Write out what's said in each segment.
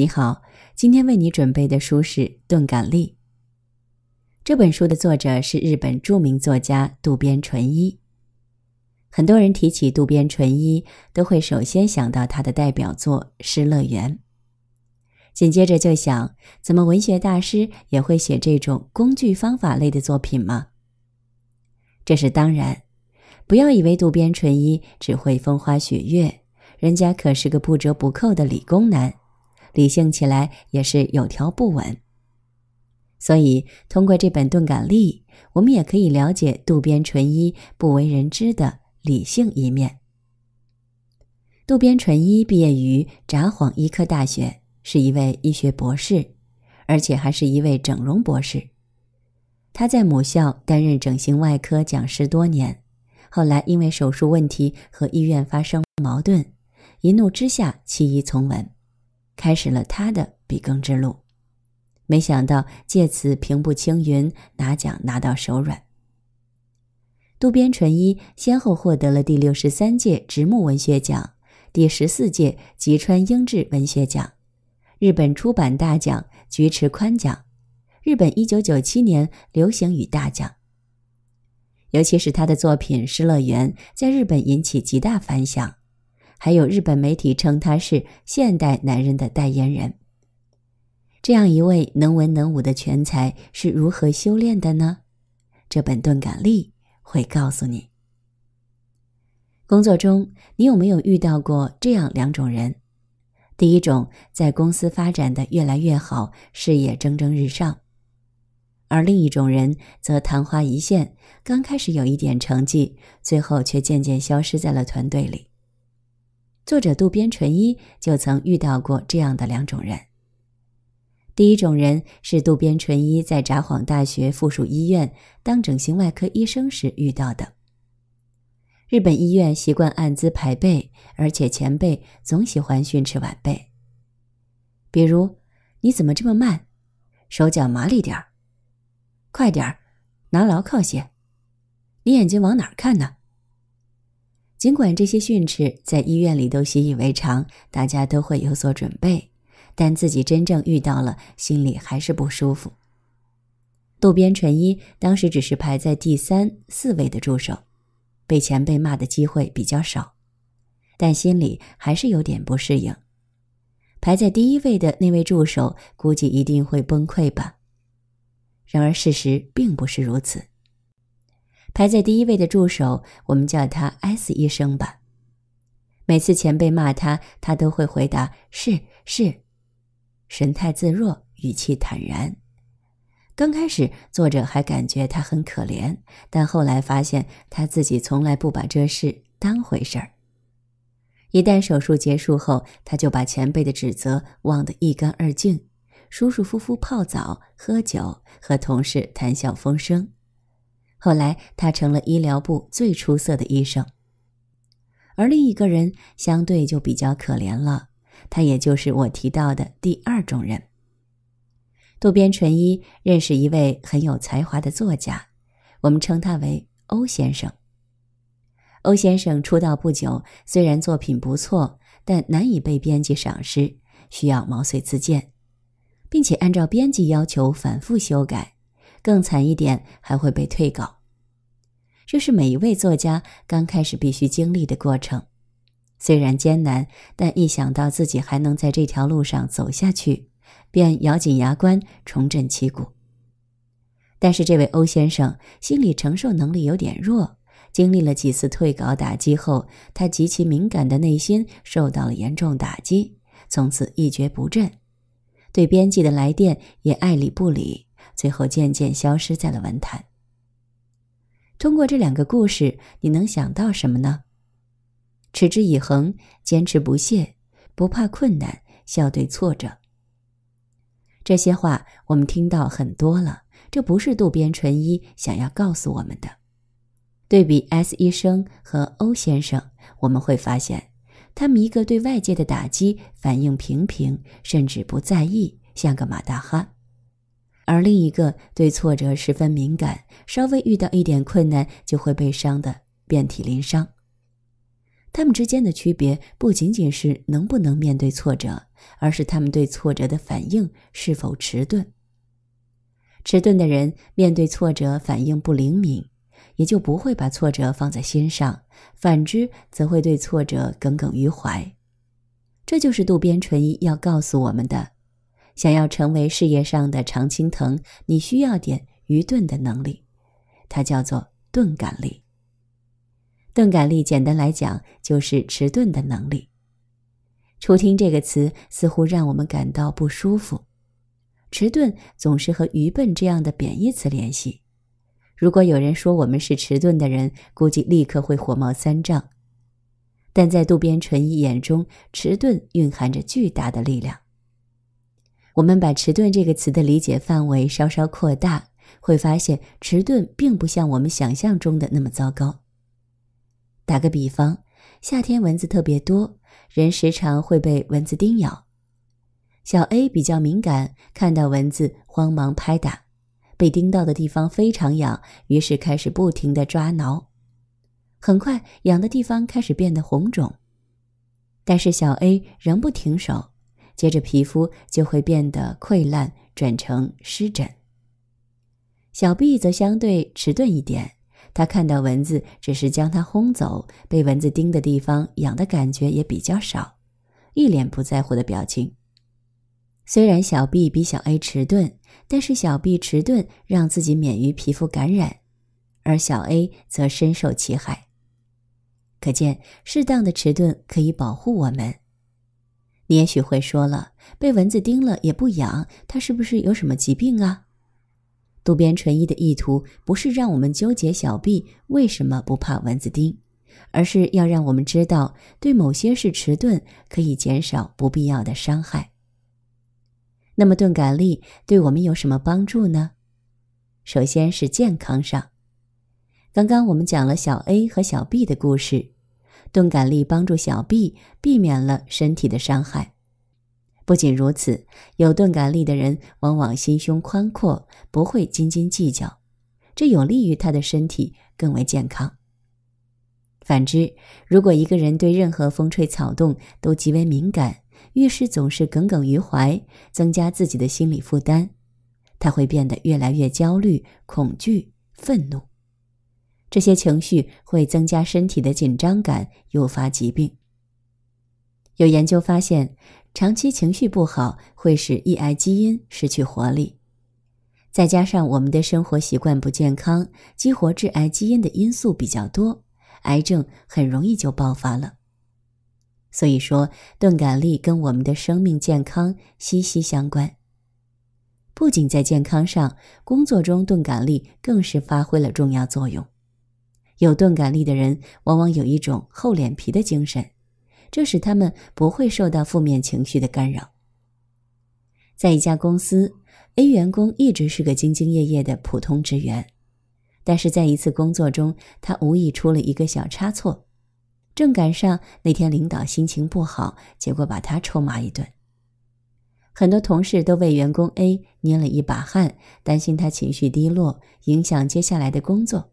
你好，今天为你准备的书是《钝感力》。这本书的作者是日本著名作家渡边淳一。很多人提起渡边淳一，都会首先想到他的代表作《失乐园》，紧接着就想：怎么文学大师也会写这种工具方法类的作品吗？这是当然。不要以为渡边淳一只会风花雪月，人家可是个不折不扣的理工男。理性起来也是有条不紊，所以通过这本《钝感力》，我们也可以了解渡边淳一不为人知的理性一面。渡边淳一毕业于札幌医科大学，是一位医学博士，而且还是一位整容博士。他在母校担任整形外科讲师多年，后来因为手术问题和医院发生矛盾，一怒之下弃医从文。开始了他的笔耕之路，没想到借此平步青云，拿奖拿到手软。渡边淳一先后获得了第六十三届直木文学奖、第十四届吉川英治文学奖、日本出版大奖菊池宽奖、日本一九九七年流行语大奖。尤其是他的作品《失乐园》在日本引起极大反响。还有日本媒体称他是现代男人的代言人。这样一位能文能武的全才是如何修炼的呢？这本《钝感力》会告诉你。工作中，你有没有遇到过这样两种人？第一种在公司发展的越来越好，事业蒸蒸日上；而另一种人则昙花一现，刚开始有一点成绩，最后却渐渐消失在了团队里。作者渡边淳一就曾遇到过这样的两种人。第一种人是渡边淳一在札幌大学附属医院当整形外科医生时遇到的。日本医院习惯按资排辈，而且前辈总喜欢训斥晚辈，比如：“你怎么这么慢？手脚麻利点儿，快点儿，拿牢靠些。你眼睛往哪儿看呢？”尽管这些训斥在医院里都习以为常，大家都会有所准备，但自己真正遇到了，心里还是不舒服。渡边淳一当时只是排在第三四位的助手，被前辈骂的机会比较少，但心里还是有点不适应。排在第一位的那位助手，估计一定会崩溃吧。然而事实并不是如此。排在第一位的助手，我们叫他 S 医生吧。每次前辈骂他，他都会回答“是是”，神态自若，语气坦然。刚开始，作者还感觉他很可怜，但后来发现他自己从来不把这事当回事儿。一旦手术结束后，他就把前辈的指责忘得一干二净，舒舒服服泡澡、喝酒，和同事谈笑风生。后来，他成了医疗部最出色的医生。而另一个人相对就比较可怜了，他也就是我提到的第二种人。渡边淳一认识一位很有才华的作家，我们称他为欧先生。欧先生出道不久，虽然作品不错，但难以被编辑赏识，需要毛遂自荐，并且按照编辑要求反复修改。更惨一点，还会被退稿。这是每一位作家刚开始必须经历的过程，虽然艰难，但一想到自己还能在这条路上走下去，便咬紧牙关，重振旗鼓。但是这位欧先生心理承受能力有点弱，经历了几次退稿打击后，他极其敏感的内心受到了严重打击，从此一蹶不振，对编辑的来电也爱理不理。最后渐渐消失在了文坛。通过这两个故事，你能想到什么呢？持之以恒，坚持不懈，不怕困难，笑对挫折。这些话我们听到很多了，这不是渡边淳一想要告诉我们的。对比 S 医生和欧先生，我们会发现，他们一个对外界的打击反应平平，甚至不在意，像个马大哈。而另一个对挫折十分敏感，稍微遇到一点困难就会被伤得遍体鳞伤。他们之间的区别不仅仅是能不能面对挫折，而是他们对挫折的反应是否迟钝。迟钝的人面对挫折反应不灵敏，也就不会把挫折放在心上；反之，则会对挫折耿耿于怀。这就是渡边淳一要告诉我们的。想要成为事业上的常青藤，你需要点愚钝的能力，它叫做钝感力。钝感力简单来讲就是迟钝的能力。初听这个词，似乎让我们感到不舒服。迟钝总是和愚笨这样的贬义词联系。如果有人说我们是迟钝的人，估计立刻会火冒三丈。但在渡边淳一眼中，迟钝蕴含着巨大的力量。我们把“迟钝”这个词的理解范围稍稍扩大，会发现迟钝并不像我们想象中的那么糟糕。打个比方，夏天蚊子特别多，人时常会被蚊子叮咬。小 A 比较敏感，看到蚊子慌忙拍打，被叮到的地方非常痒，于是开始不停地抓挠。很快，痒的地方开始变得红肿，但是小 A 仍不停手。接着皮肤就会变得溃烂，转成湿疹。小 B 则相对迟钝一点，他看到蚊子只是将它轰走，被蚊子叮的地方痒的感觉也比较少，一脸不在乎的表情。虽然小 B 比小 A 迟钝，但是小 B 迟钝让自己免于皮肤感染，而小 A 则深受其害。可见，适当的迟钝可以保护我们。你也许会说了，被蚊子叮了也不痒，它是不是有什么疾病啊？渡边淳一的意图不是让我们纠结小 B 为什么不怕蚊子叮，而是要让我们知道，对某些事迟钝可以减少不必要的伤害。那么钝感力对我们有什么帮助呢？首先是健康上，刚刚我们讲了小 A 和小 B 的故事。钝感力帮助小臂避免了身体的伤害。不仅如此，有钝感力的人往往心胸宽阔，不会斤斤计较，这有利于他的身体更为健康。反之，如果一个人对任何风吹草动都极为敏感，遇事总是耿耿于怀，增加自己的心理负担，他会变得越来越焦虑、恐惧、愤怒。这些情绪会增加身体的紧张感，诱发疾病。有研究发现，长期情绪不好会使抑癌基因失去活力，再加上我们的生活习惯不健康，激活致癌基因的因素比较多，癌症很容易就爆发了。所以说，钝感力跟我们的生命健康息息相关。不仅在健康上，工作中钝感力更是发挥了重要作用。有钝感力的人往往有一种厚脸皮的精神，这使他们不会受到负面情绪的干扰。在一家公司，A 员工一直是个兢兢业业的普通职员，但是在一次工作中，他无意出了一个小差错，正赶上那天领导心情不好，结果把他臭骂一顿。很多同事都为员工 A 捏了一把汗，担心他情绪低落，影响接下来的工作。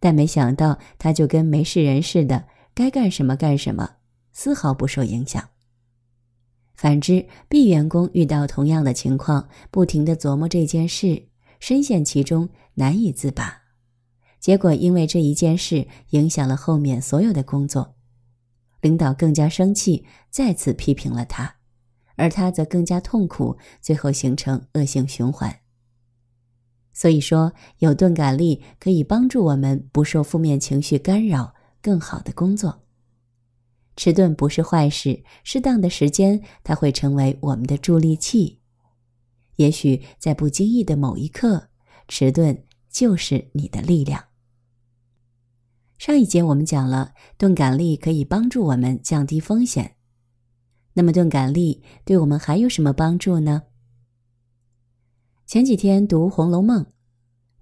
但没想到，他就跟没事人似的，该干什么干什么，丝毫不受影响。反之，B 员工遇到同样的情况，不停地琢磨这件事，深陷其中，难以自拔。结果，因为这一件事影响了后面所有的工作，领导更加生气，再次批评了他，而他则更加痛苦，最后形成恶性循环。所以说，有钝感力可以帮助我们不受负面情绪干扰，更好的工作。迟钝不是坏事，适当的时间，它会成为我们的助力器。也许在不经意的某一刻，迟钝就是你的力量。上一节我们讲了，钝感力可以帮助我们降低风险。那么，钝感力对我们还有什么帮助呢？前几天读《红楼梦》，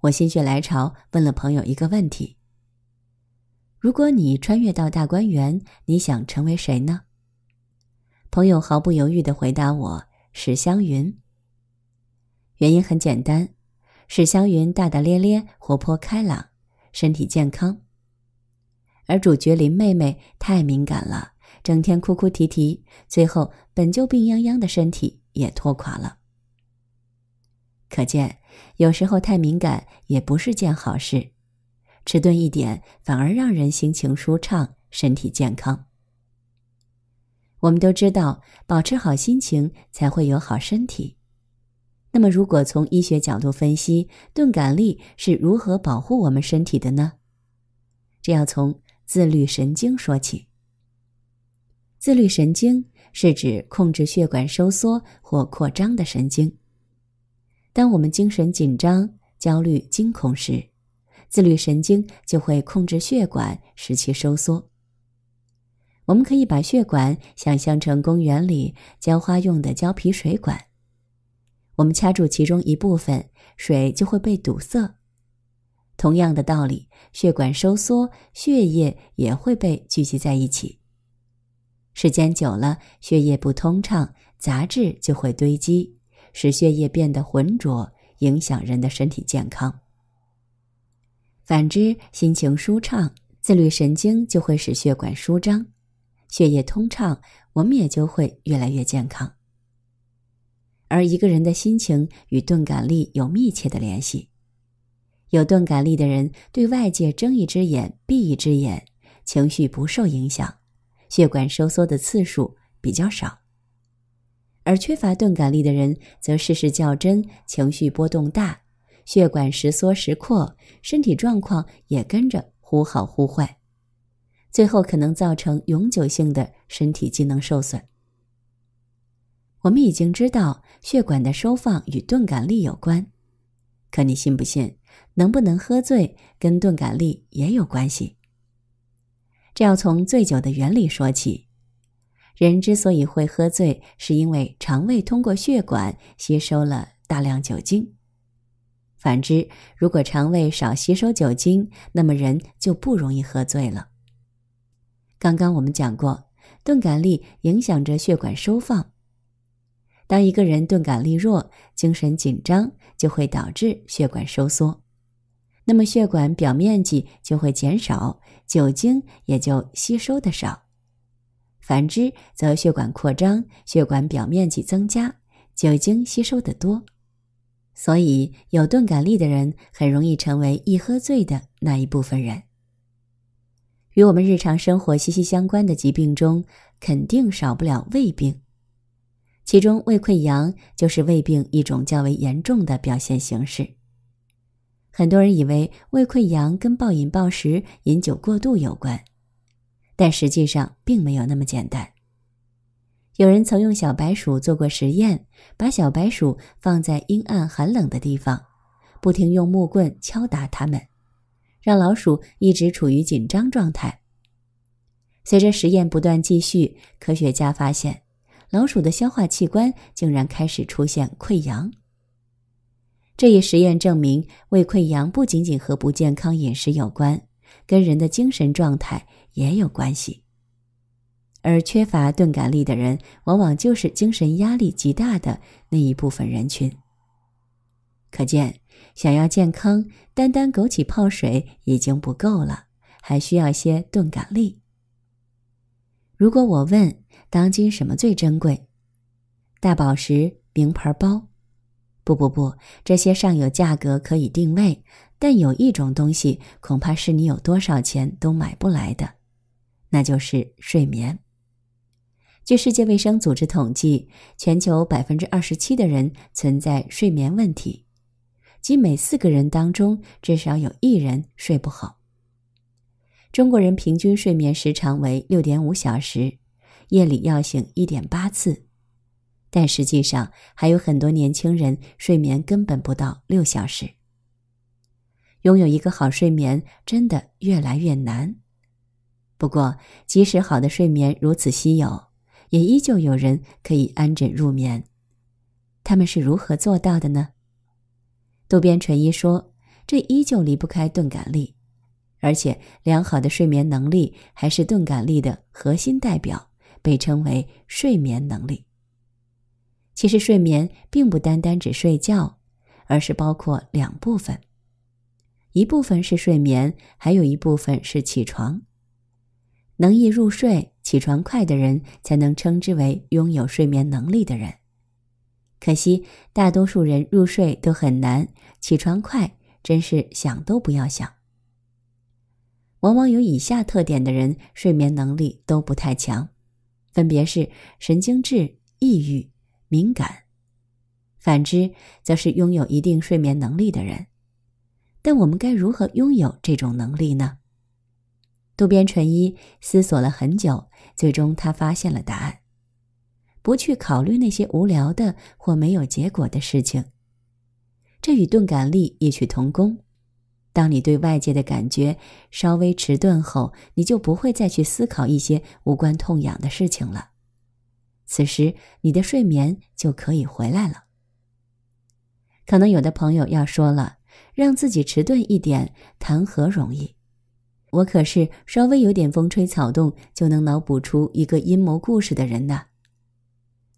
我心血来潮问了朋友一个问题：如果你穿越到大观园，你想成为谁呢？朋友毫不犹豫地回答我：“史湘云。”原因很简单，史湘云大大咧咧、活泼开朗、身体健康，而主角林妹妹太敏感了，整天哭哭啼啼，最后本就病殃殃的身体也拖垮了。可见，有时候太敏感也不是件好事，迟钝一点反而让人心情舒畅、身体健康。我们都知道，保持好心情才会有好身体。那么，如果从医学角度分析，钝感力是如何保护我们身体的呢？这要从自律神经说起。自律神经是指控制血管收缩或扩张的神经。当我们精神紧张、焦虑、惊恐时，自律神经就会控制血管，使其收缩。我们可以把血管想象成公园里浇花用的胶皮水管，我们掐住其中一部分，水就会被堵塞。同样的道理，血管收缩，血液也会被聚集在一起。时间久了，血液不通畅，杂质就会堆积。使血液变得浑浊，影响人的身体健康。反之，心情舒畅，自律神经就会使血管舒张，血液通畅，我们也就会越来越健康。而一个人的心情与钝感力有密切的联系，有钝感力的人对外界睁一只眼闭一只眼，情绪不受影响，血管收缩的次数比较少。而缺乏钝感力的人，则事事较真，情绪波动大，血管时缩时扩，身体状况也跟着忽好忽坏，最后可能造成永久性的身体机能受损。我们已经知道血管的收放与钝感力有关，可你信不信，能不能喝醉跟钝感力也有关系？这要从醉酒的原理说起。人之所以会喝醉，是因为肠胃通过血管吸收了大量酒精。反之，如果肠胃少吸收酒精，那么人就不容易喝醉了。刚刚我们讲过，钝感力影响着血管收放。当一个人钝感力弱，精神紧张，就会导致血管收缩，那么血管表面积就会减少，酒精也就吸收的少。反之，则血管扩张，血管表面积增加，酒精吸收得多，所以有钝感力的人很容易成为易喝醉的那一部分人。与我们日常生活息息相关的疾病中，肯定少不了胃病，其中胃溃疡就是胃病一种较为严重的表现形式。很多人以为胃溃疡跟暴饮暴食、饮酒过度有关。但实际上并没有那么简单。有人曾用小白鼠做过实验，把小白鼠放在阴暗寒冷的地方，不停用木棍敲打它们，让老鼠一直处于紧张状态。随着实验不断继续，科学家发现，老鼠的消化器官竟然开始出现溃疡。这一实验证明，胃溃疡不仅仅和不健康饮食有关，跟人的精神状态。也有关系，而缺乏钝感力的人，往往就是精神压力极大的那一部分人群。可见，想要健康，单单枸杞泡水已经不够了，还需要些钝感力。如果我问当今什么最珍贵，大宝石、名牌包，不不不，这些上有价格可以定位，但有一种东西，恐怕是你有多少钱都买不来的。那就是睡眠。据世界卫生组织统计，全球百分之二十七的人存在睡眠问题，即每四个人当中至少有一人睡不好。中国人平均睡眠时长为六点五小时，夜里要醒一点八次，但实际上还有很多年轻人睡眠根本不到六小时。拥有一个好睡眠真的越来越难。不过，即使好的睡眠如此稀有，也依旧有人可以安枕入眠。他们是如何做到的呢？渡边淳一说：“这依旧离不开钝感力，而且良好的睡眠能力还是钝感力的核心代表，被称为睡眠能力。”其实，睡眠并不单单指睡觉，而是包括两部分：一部分是睡眠，还有一部分是起床。能易入睡、起床快的人，才能称之为拥有睡眠能力的人。可惜，大多数人入睡都很难，起床快真是想都不要想。往往有以下特点的人，睡眠能力都不太强，分别是神经质、抑郁、敏感。反之，则是拥有一定睡眠能力的人。但我们该如何拥有这种能力呢？渡边淳一思索了很久，最终他发现了答案：不去考虑那些无聊的或没有结果的事情。这与钝感力异曲同工。当你对外界的感觉稍微迟钝后，你就不会再去思考一些无关痛痒的事情了。此时，你的睡眠就可以回来了。可能有的朋友要说了：“让自己迟钝一点，谈何容易？”我可是稍微有点风吹草动就能脑补出一个阴谋故事的人呐。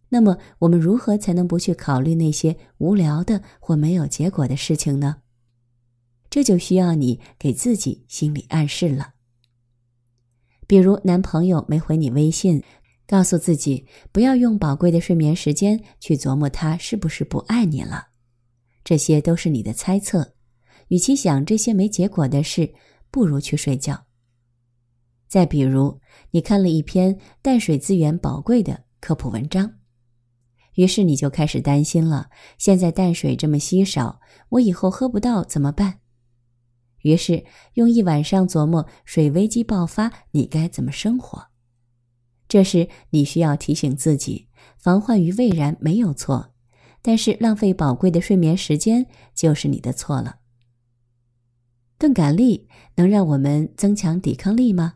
那么，我们如何才能不去考虑那些无聊的或没有结果的事情呢？这就需要你给自己心理暗示了。比如，男朋友没回你微信，告诉自己不要用宝贵的睡眠时间去琢磨他是不是不爱你了。这些都是你的猜测，与其想这些没结果的事。不如去睡觉。再比如，你看了一篇淡水资源宝贵的科普文章，于是你就开始担心了：现在淡水这么稀少，我以后喝不到怎么办？于是用一晚上琢磨水危机爆发，你该怎么生活？这时你需要提醒自己，防患于未然没有错，但是浪费宝贵的睡眠时间就是你的错了。钝感力能让我们增强抵抗力吗？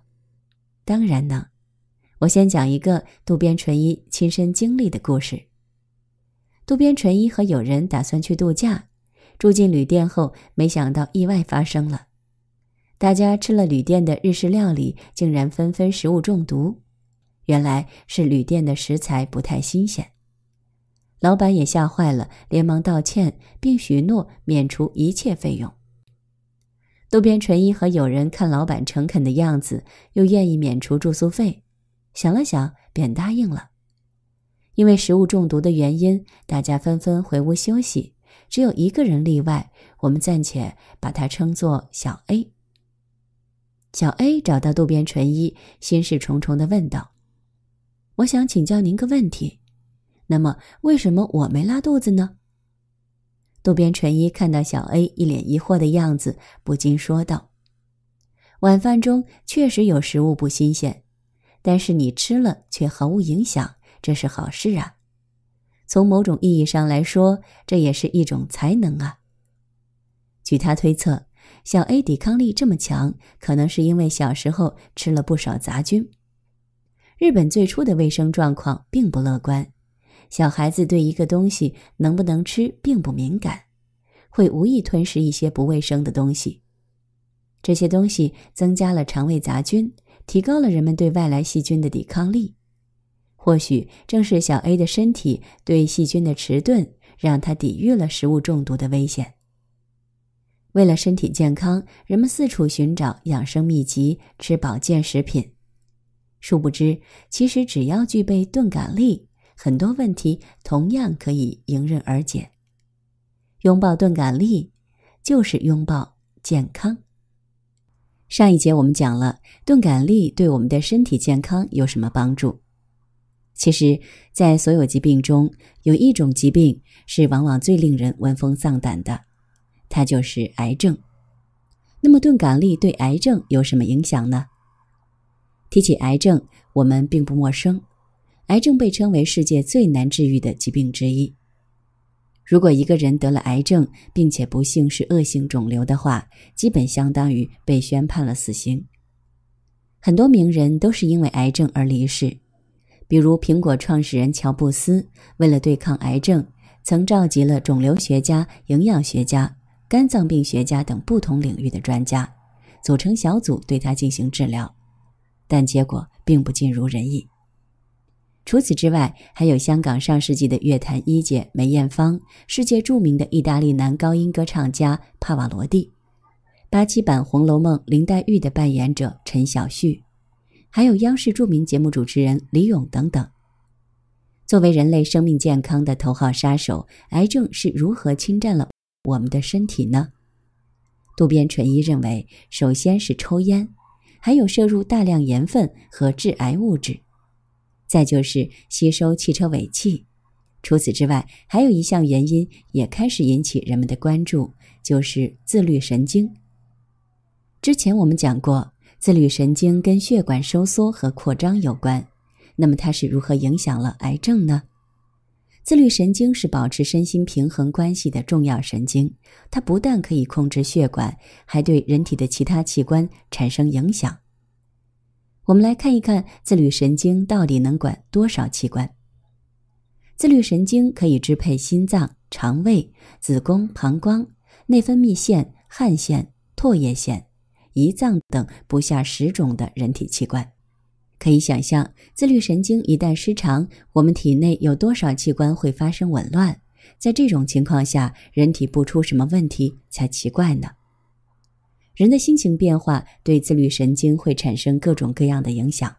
当然能。我先讲一个渡边淳一亲身经历的故事。渡边淳一和友人打算去度假，住进旅店后，没想到意外发生了。大家吃了旅店的日式料理，竟然纷纷食物中毒。原来是旅店的食材不太新鲜，老板也吓坏了，连忙道歉，并许诺免除一切费用。渡边淳一和友人看老板诚恳的样子，又愿意免除住宿费，想了想便答应了。因为食物中毒的原因，大家纷纷回屋休息，只有一个人例外，我们暂且把他称作小 A。小 A 找到渡边淳一，心事重重地问道：“我想请教您个问题，那么为什么我没拉肚子呢？”渡边淳一看到小 A 一脸疑惑的样子，不禁说道：“晚饭中确实有食物不新鲜，但是你吃了却毫无影响，这是好事啊。从某种意义上来说，这也是一种才能啊。”据他推测，小 A 抵抗力这么强，可能是因为小时候吃了不少杂菌。日本最初的卫生状况并不乐观。小孩子对一个东西能不能吃并不敏感，会无意吞食一些不卫生的东西。这些东西增加了肠胃杂菌，提高了人们对外来细菌的抵抗力。或许正是小 A 的身体对细菌的迟钝，让他抵御了食物中毒的危险。为了身体健康，人们四处寻找养生秘籍，吃保健食品。殊不知，其实只要具备钝感力。很多问题同样可以迎刃而解。拥抱钝感力，就是拥抱健康。上一节我们讲了钝感力对我们的身体健康有什么帮助。其实，在所有疾病中，有一种疾病是往往最令人闻风丧胆的，它就是癌症。那么，钝感力对癌症有什么影响呢？提起癌症，我们并不陌生。癌症被称为世界最难治愈的疾病之一。如果一个人得了癌症，并且不幸是恶性肿瘤的话，基本相当于被宣判了死刑。很多名人都是因为癌症而离世，比如苹果创始人乔布斯。为了对抗癌症，曾召集了肿瘤学家、营养学家、肝脏病学家等不同领域的专家，组成小组对他进行治疗，但结果并不尽如人意。除此之外，还有香港上世纪的乐坛一姐梅艳芳、世界著名的意大利男高音歌唱家帕瓦罗蒂、八七版《红楼梦》林黛玉的扮演者陈晓旭，还有央视著名节目主持人李咏等等。作为人类生命健康的头号杀手，癌症是如何侵占了我们的身体呢？渡边淳一认为，首先是抽烟，还有摄入大量盐分和致癌物质。再就是吸收汽车尾气，除此之外，还有一项原因也开始引起人们的关注，就是自律神经。之前我们讲过，自律神经跟血管收缩和扩张有关，那么它是如何影响了癌症呢？自律神经是保持身心平衡关系的重要神经，它不但可以控制血管，还对人体的其他器官产生影响。我们来看一看自律神经到底能管多少器官。自律神经可以支配心脏、肠胃、子宫、膀胱、内分泌腺、汗腺、唾液腺、胰脏等不下十种的人体器官。可以想象，自律神经一旦失常，我们体内有多少器官会发生紊乱？在这种情况下，人体不出什么问题才奇怪呢？人的心情变化对自律神经会产生各种各样的影响。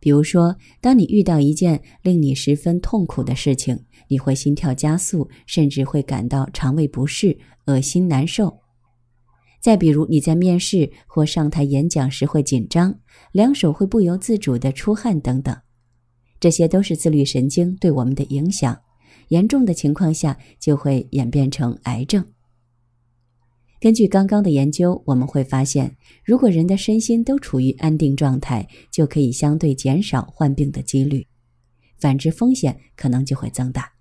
比如说，当你遇到一件令你十分痛苦的事情，你会心跳加速，甚至会感到肠胃不适、恶心难受。再比如，你在面试或上台演讲时会紧张，两手会不由自主的出汗等等，这些都是自律神经对我们的影响。严重的情况下，就会演变成癌症。根据刚刚的研究，我们会发现，如果人的身心都处于安定状态，就可以相对减少患病的几率；反之，风险可能就会增大。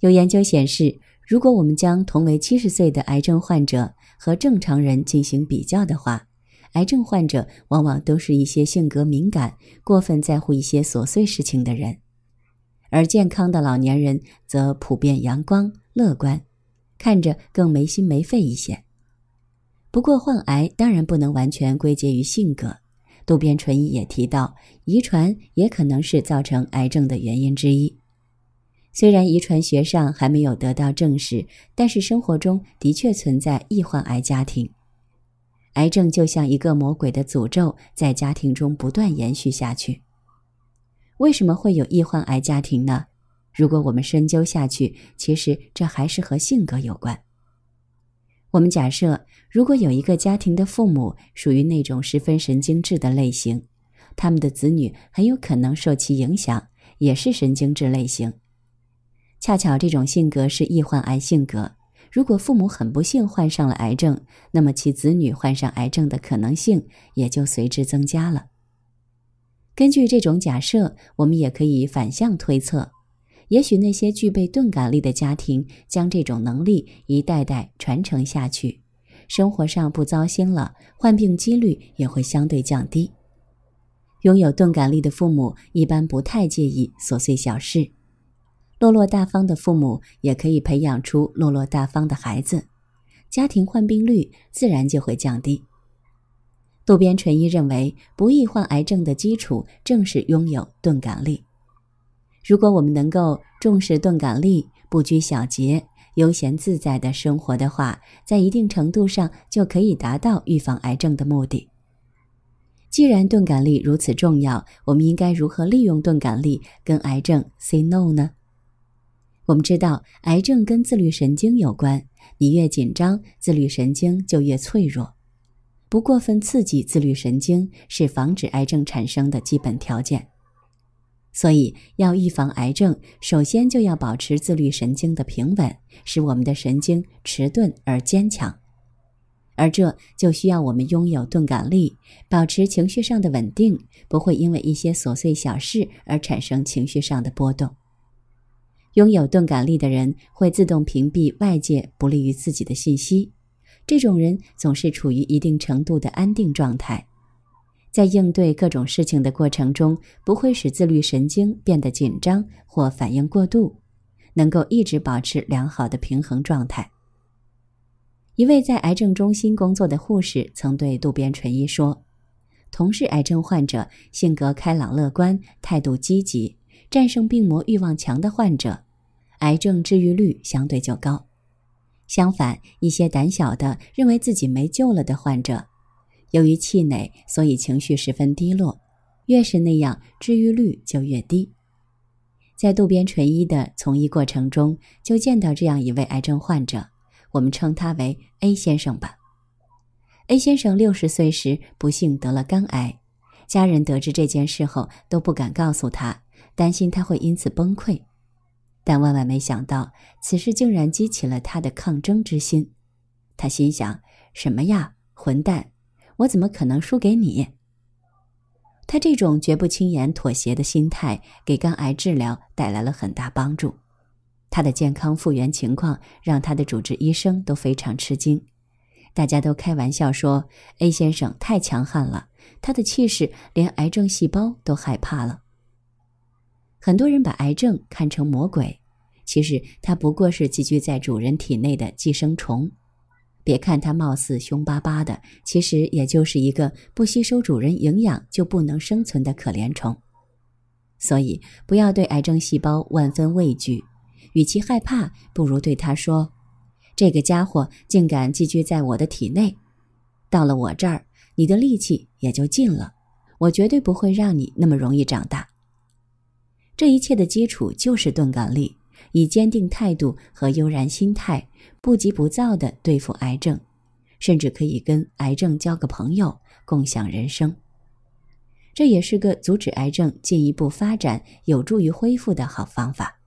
有研究显示，如果我们将同为七十岁的癌症患者和正常人进行比较的话，癌症患者往往都是一些性格敏感、过分在乎一些琐碎事情的人，而健康的老年人则普遍阳光、乐观。看着更没心没肺一些。不过患癌当然不能完全归结于性格，渡边淳一也提到，遗传也可能是造成癌症的原因之一。虽然遗传学上还没有得到证实，但是生活中的确存在易患癌家庭。癌症就像一个魔鬼的诅咒，在家庭中不断延续下去。为什么会有易患癌家庭呢？如果我们深究下去，其实这还是和性格有关。我们假设，如果有一个家庭的父母属于那种十分神经质的类型，他们的子女很有可能受其影响，也是神经质类型。恰巧这种性格是易患癌性格。如果父母很不幸患上了癌症，那么其子女患上癌症的可能性也就随之增加了。根据这种假设，我们也可以反向推测。也许那些具备钝感力的家庭，将这种能力一代代传承下去，生活上不糟心了，患病几率也会相对降低。拥有钝感力的父母，一般不太介意琐碎小事，落落大方的父母也可以培养出落落大方的孩子，家庭患病率自然就会降低。渡边淳一认为，不易患癌症的基础正是拥有钝感力。如果我们能够重视钝感力，不拘小节，悠闲自在的生活的话，在一定程度上就可以达到预防癌症的目的。既然钝感力如此重要，我们应该如何利用钝感力跟癌症 say no 呢？我们知道，癌症跟自律神经有关，你越紧张，自律神经就越脆弱。不过分刺激自律神经是防止癌症产生的基本条件。所以，要预防癌症，首先就要保持自律神经的平稳，使我们的神经迟钝而坚强。而这就需要我们拥有钝感力，保持情绪上的稳定，不会因为一些琐碎小事而产生情绪上的波动。拥有钝感力的人会自动屏蔽外界不利于自己的信息，这种人总是处于一定程度的安定状态。在应对各种事情的过程中，不会使自律神经变得紧张或反应过度，能够一直保持良好的平衡状态。一位在癌症中心工作的护士曾对渡边淳一说：“同是癌症患者，性格开朗乐观、态度积极、战胜病魔欲望强的患者，癌症治愈率相对就高。相反，一些胆小的、认为自己没救了的患者。”由于气馁，所以情绪十分低落。越是那样，治愈率就越低。在渡边淳一的从医过程中，就见到这样一位癌症患者，我们称他为 A 先生吧。A 先生六十岁时不幸得了肝癌，家人得知这件事后都不敢告诉他，担心他会因此崩溃。但万万没想到，此事竟然激起了他的抗争之心。他心想：“什么呀，混蛋！”我怎么可能输给你？他这种绝不轻言妥协的心态，给肝癌治疗带来了很大帮助。他的健康复原情况让他的主治医生都非常吃惊，大家都开玩笑说：“A 先生太强悍了，他的气势连癌症细胞都害怕了。”很多人把癌症看成魔鬼，其实它不过是寄居在主人体内的寄生虫。别看它貌似凶巴巴的，其实也就是一个不吸收主人营养就不能生存的可怜虫。所以，不要对癌症细胞万分畏惧，与其害怕，不如对他说：“这个家伙竟敢寄居在我的体内，到了我这儿，你的力气也就尽了。我绝对不会让你那么容易长大。”这一切的基础就是钝感力，以坚定态度和悠然心态。不急不躁地对付癌症，甚至可以跟癌症交个朋友，共享人生。这也是个阻止癌症进一步发展、有助于恢复的好方法。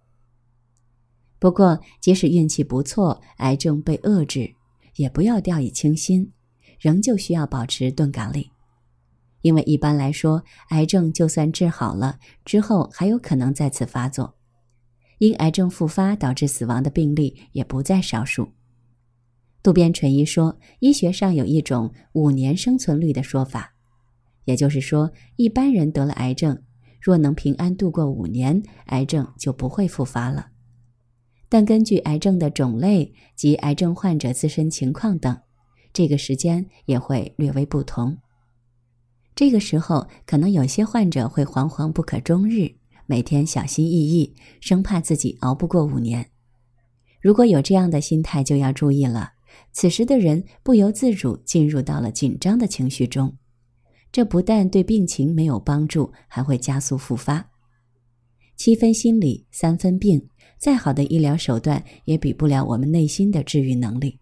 不过，即使运气不错，癌症被遏制，也不要掉以轻心，仍旧需要保持钝感力，因为一般来说，癌症就算治好了之后，还有可能再次发作。因癌症复发导致死亡的病例也不在少数。渡边淳一说，医学上有一种五年生存率的说法，也就是说，一般人得了癌症，若能平安度过五年，癌症就不会复发了。但根据癌症的种类及癌症患者自身情况等，这个时间也会略微不同。这个时候，可能有些患者会惶惶不可终日。每天小心翼翼，生怕自己熬不过五年。如果有这样的心态，就要注意了。此时的人不由自主进入到了紧张的情绪中，这不但对病情没有帮助，还会加速复发。七分心理，三分病，再好的医疗手段也比不了我们内心的治愈能力。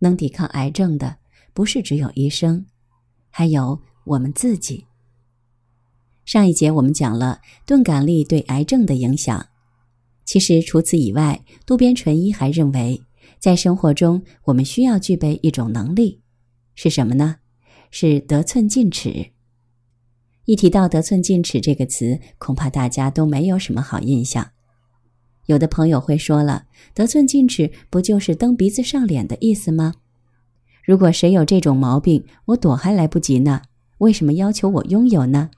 能抵抗癌症的，不是只有医生，还有我们自己。上一节我们讲了钝感力对癌症的影响。其实除此以外，渡边淳一还认为，在生活中我们需要具备一种能力，是什么呢？是得寸进尺。一提到得寸进尺这个词，恐怕大家都没有什么好印象。有的朋友会说了，得寸进尺不就是蹬鼻子上脸的意思吗？如果谁有这种毛病，我躲还来不及呢，为什么要求我拥有呢？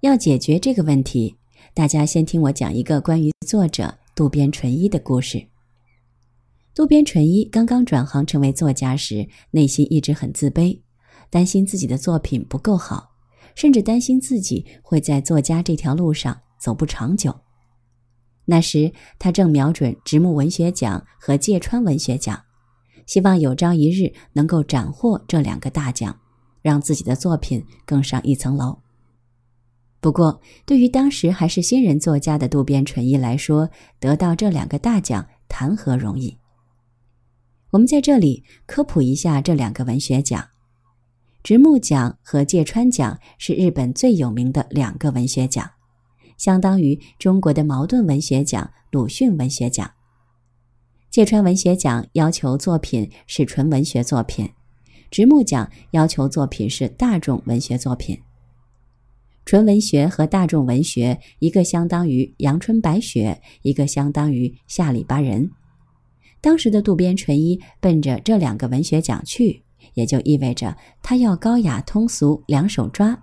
要解决这个问题，大家先听我讲一个关于作者渡边淳一的故事。渡边淳一刚刚转行成为作家时，内心一直很自卑，担心自己的作品不够好，甚至担心自己会在作家这条路上走不长久。那时，他正瞄准直木文学奖和芥川文学奖，希望有朝一日能够斩获这两个大奖，让自己的作品更上一层楼。不过，对于当时还是新人作家的渡边淳一来说，得到这两个大奖谈何容易。我们在这里科普一下这两个文学奖：直木奖和芥川奖是日本最有名的两个文学奖，相当于中国的茅盾文学奖、鲁迅文学奖。芥川文学奖要求作品是纯文学作品，直木奖要求作品是大众文学作品。纯文学和大众文学，一个相当于阳春白雪，一个相当于下里巴人。当时的渡边淳一奔着这两个文学奖去，也就意味着他要高雅通俗两手抓。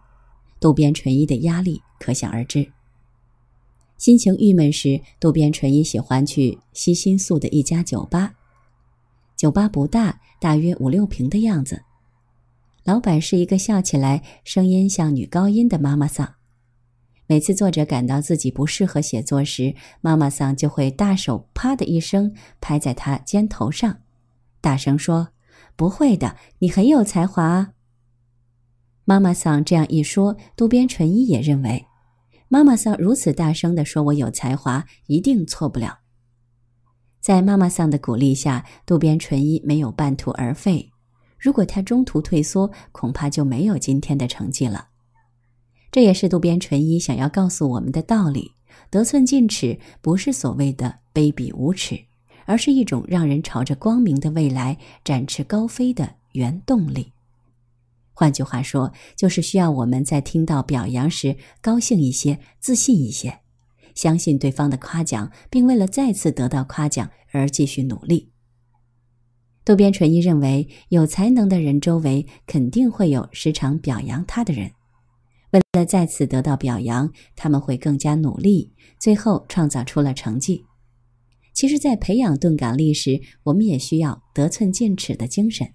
渡边淳一的压力可想而知。心情郁闷时，渡边淳一喜欢去西新宿的一家酒吧。酒吧不大，大约五六平的样子。老板是一个笑起来声音像女高音的妈妈桑。每次作者感到自己不适合写作时，妈妈桑就会大手啪的一声拍在他肩头上，大声说：“不会的，你很有才华。”妈妈桑这样一说，渡边淳一也认为，妈妈桑如此大声地说我有才华，一定错不了。在妈妈桑的鼓励下，渡边淳一没有半途而废。如果他中途退缩，恐怕就没有今天的成绩了。这也是渡边淳一想要告诉我们的道理：得寸进尺不是所谓的卑鄙无耻，而是一种让人朝着光明的未来展翅高飞的原动力。换句话说，就是需要我们在听到表扬时高兴一些、自信一些，相信对方的夸奖，并为了再次得到夸奖而继续努力。渡边淳一认为，有才能的人周围肯定会有时常表扬他的人。为了再次得到表扬，他们会更加努力，最后创造出了成绩。其实，在培养钝感力时，我们也需要得寸进尺的精神。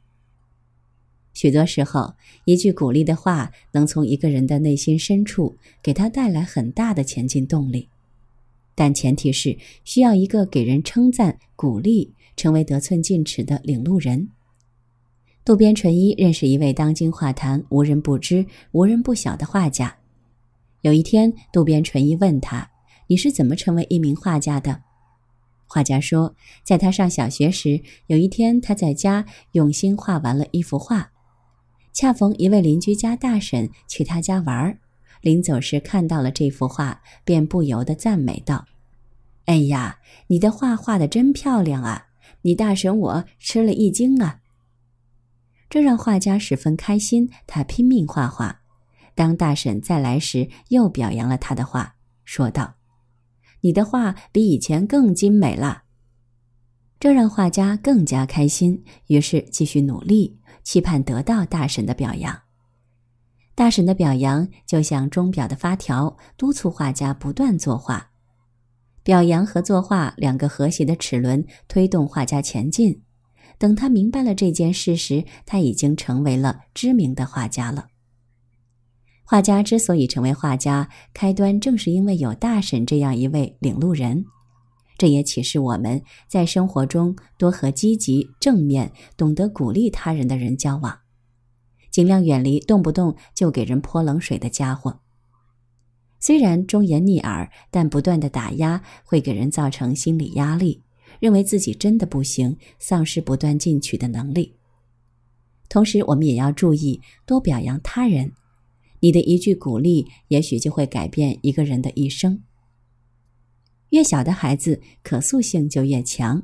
许多时候，一句鼓励的话能从一个人的内心深处给他带来很大的前进动力，但前提是需要一个给人称赞、鼓励。成为得寸进尺的领路人。渡边淳一认识一位当今画坛无人不知、无人不晓的画家。有一天，渡边淳一问他：“你是怎么成为一名画家的？”画家说：“在他上小学时，有一天他在家用心画完了一幅画，恰逢一位邻居家大婶去他家玩儿，临走时看到了这幅画，便不由得赞美道：‘哎呀，你的画画的真漂亮啊！’”你大婶，我吃了一惊啊！这让画家十分开心，他拼命画画。当大婶再来时，又表扬了他的画，说道：“你的画比以前更精美了。”这让画家更加开心，于是继续努力，期盼得到大婶的表扬。大婶的表扬就像钟表的发条，督促画家不断作画。表扬和作画两个和谐的齿轮推动画家前进。等他明白了这件事时，他已经成为了知名的画家了。画家之所以成为画家，开端正是因为有大婶这样一位领路人。这也启示我们在生活中多和积极、正面、懂得鼓励他人的人交往，尽量远离动不动就给人泼冷水的家伙。虽然忠言逆耳，但不断的打压会给人造成心理压力，认为自己真的不行，丧失不断进取的能力。同时，我们也要注意多表扬他人，你的一句鼓励，也许就会改变一个人的一生。越小的孩子可塑性就越强，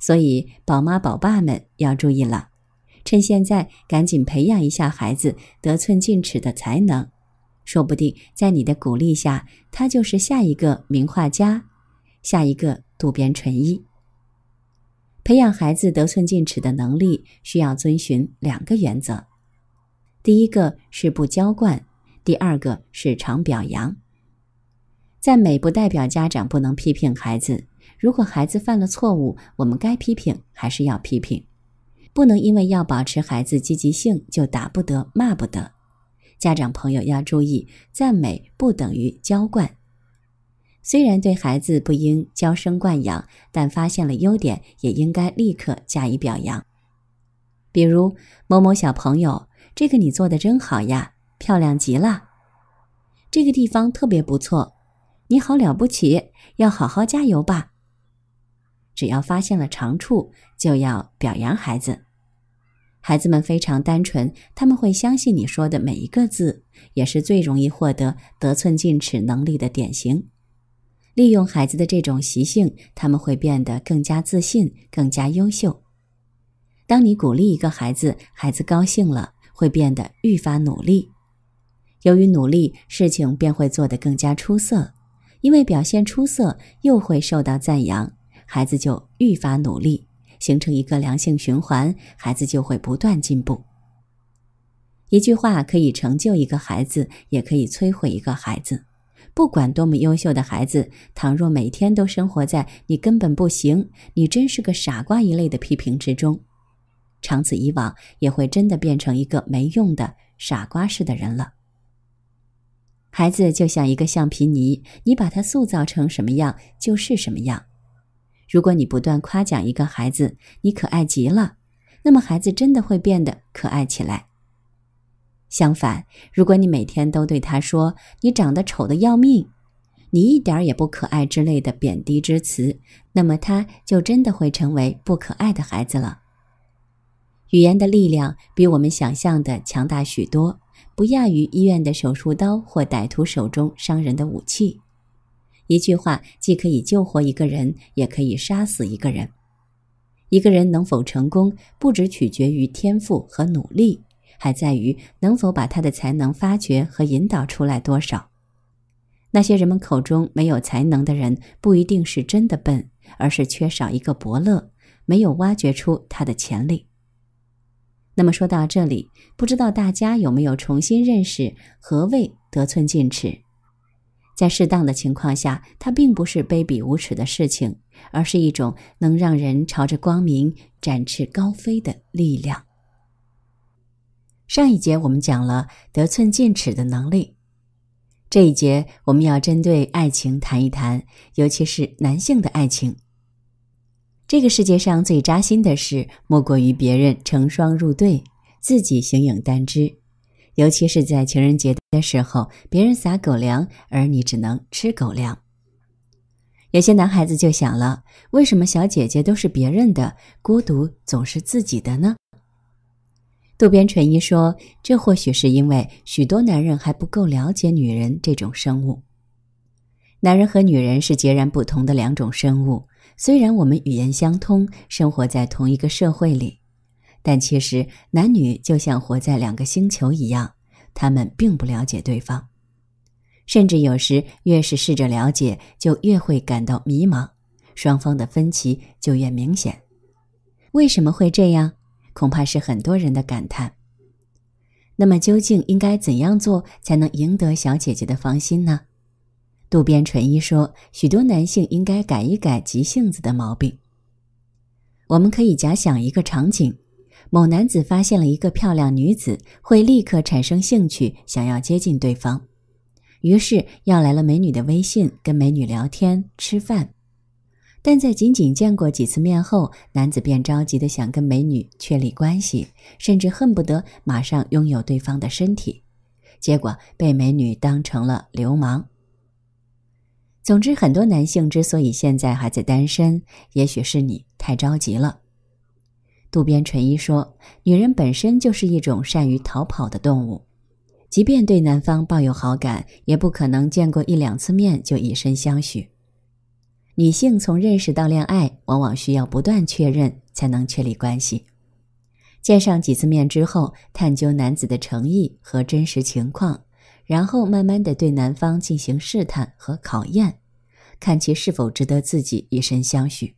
所以宝妈宝爸们要注意了，趁现在赶紧培养一下孩子得寸进尺的才能。说不定在你的鼓励下，他就是下一个名画家，下一个渡边淳一。培养孩子得寸进尺的能力，需要遵循两个原则：第一个是不娇惯，第二个是常表扬。赞美不代表家长不能批评孩子。如果孩子犯了错误，我们该批评还是要批评，不能因为要保持孩子积极性就打不得骂不得。家长朋友要注意，赞美不等于娇惯。虽然对孩子不应娇生惯养，但发现了优点，也应该立刻加以表扬。比如，某某小朋友，这个你做的真好呀，漂亮极了，这个地方特别不错，你好了不起，要好好加油吧。只要发现了长处，就要表扬孩子。孩子们非常单纯，他们会相信你说的每一个字，也是最容易获得得寸进尺能力的典型。利用孩子的这种习性，他们会变得更加自信、更加优秀。当你鼓励一个孩子，孩子高兴了，会变得愈发努力。由于努力，事情便会做得更加出色。因为表现出色，又会受到赞扬，孩子就愈发努力。形成一个良性循环，孩子就会不断进步。一句话可以成就一个孩子，也可以摧毁一个孩子。不管多么优秀的孩子，倘若每天都生活在“你根本不行，你真是个傻瓜”一类的批评之中，长此以往，也会真的变成一个没用的傻瓜式的人了。孩子就像一个橡皮泥，你把他塑造成什么样，就是什么样。如果你不断夸奖一个孩子“你可爱极了”，那么孩子真的会变得可爱起来。相反，如果你每天都对他说“你长得丑的要命，你一点也不可爱”之类的贬低之词，那么他就真的会成为不可爱的孩子了。语言的力量比我们想象的强大许多，不亚于医院的手术刀或歹徒手中伤人的武器。一句话既可以救活一个人，也可以杀死一个人。一个人能否成功，不只取决于天赋和努力，还在于能否把他的才能发掘和引导出来多少。那些人们口中没有才能的人，不一定是真的笨，而是缺少一个伯乐，没有挖掘出他的潜力。那么说到这里，不知道大家有没有重新认识何谓得寸进尺？在适当的情况下，它并不是卑鄙无耻的事情，而是一种能让人朝着光明展翅高飞的力量。上一节我们讲了得寸进尺的能力，这一节我们要针对爱情谈一谈，尤其是男性的爱情。这个世界上最扎心的事，莫过于别人成双入对，自己形影单只。尤其是在情人节的时候，别人撒狗粮，而你只能吃狗粮。有些男孩子就想了：为什么小姐姐都是别人的，孤独总是自己的呢？渡边淳一说，这或许是因为许多男人还不够了解女人这种生物。男人和女人是截然不同的两种生物，虽然我们语言相通，生活在同一个社会里。但其实，男女就像活在两个星球一样，他们并不了解对方，甚至有时越是试着了解，就越会感到迷茫，双方的分歧就越明显。为什么会这样？恐怕是很多人的感叹。那么，究竟应该怎样做才能赢得小姐姐的芳心呢？渡边淳一说，许多男性应该改一改急性子的毛病。我们可以假想一个场景。某男子发现了一个漂亮女子，会立刻产生兴趣，想要接近对方，于是要来了美女的微信，跟美女聊天、吃饭。但在仅仅见过几次面后，男子便着急的想跟美女确立关系，甚至恨不得马上拥有对方的身体，结果被美女当成了流氓。总之，很多男性之所以现在还在单身，也许是你太着急了。渡边淳一说：“女人本身就是一种善于逃跑的动物，即便对男方抱有好感，也不可能见过一两次面就以身相许。女性从认识到恋爱，往往需要不断确认才能确立关系。见上几次面之后，探究男子的诚意和真实情况，然后慢慢的对男方进行试探和考验，看其是否值得自己以身相许。”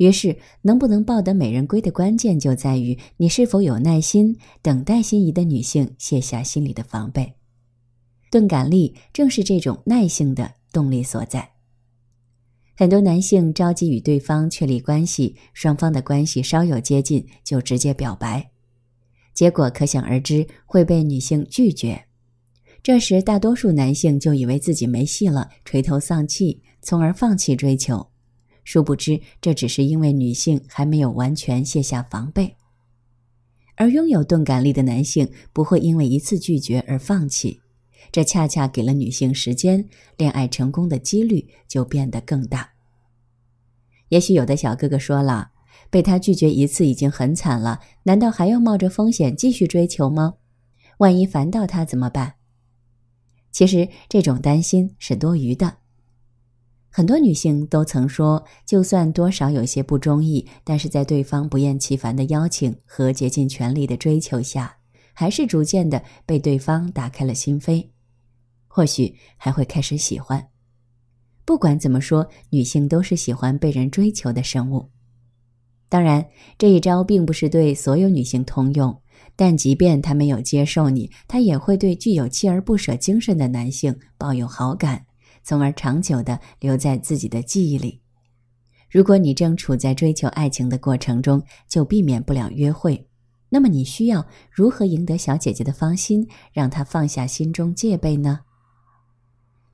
于是，能不能抱得美人归的关键就在于你是否有耐心等待心仪的女性卸下心里的防备。钝感力正是这种耐性的动力所在。很多男性着急与对方确立关系，双方的关系稍有接近就直接表白，结果可想而知会被女性拒绝。这时，大多数男性就以为自己没戏了，垂头丧气，从而放弃追求。殊不知，这只是因为女性还没有完全卸下防备，而拥有钝感力的男性不会因为一次拒绝而放弃，这恰恰给了女性时间，恋爱成功的几率就变得更大。也许有的小哥哥说了，被他拒绝一次已经很惨了，难道还要冒着风险继续追求吗？万一烦到他怎么办？其实这种担心是多余的。很多女性都曾说，就算多少有些不中意，但是在对方不厌其烦的邀请和竭尽全力的追求下，还是逐渐的被对方打开了心扉，或许还会开始喜欢。不管怎么说，女性都是喜欢被人追求的生物。当然，这一招并不是对所有女性通用，但即便她没有接受你，她也会对具有锲而不舍精神的男性抱有好感。从而长久的留在自己的记忆里。如果你正处在追求爱情的过程中，就避免不了约会。那么你需要如何赢得小姐姐的芳心，让她放下心中戒备呢？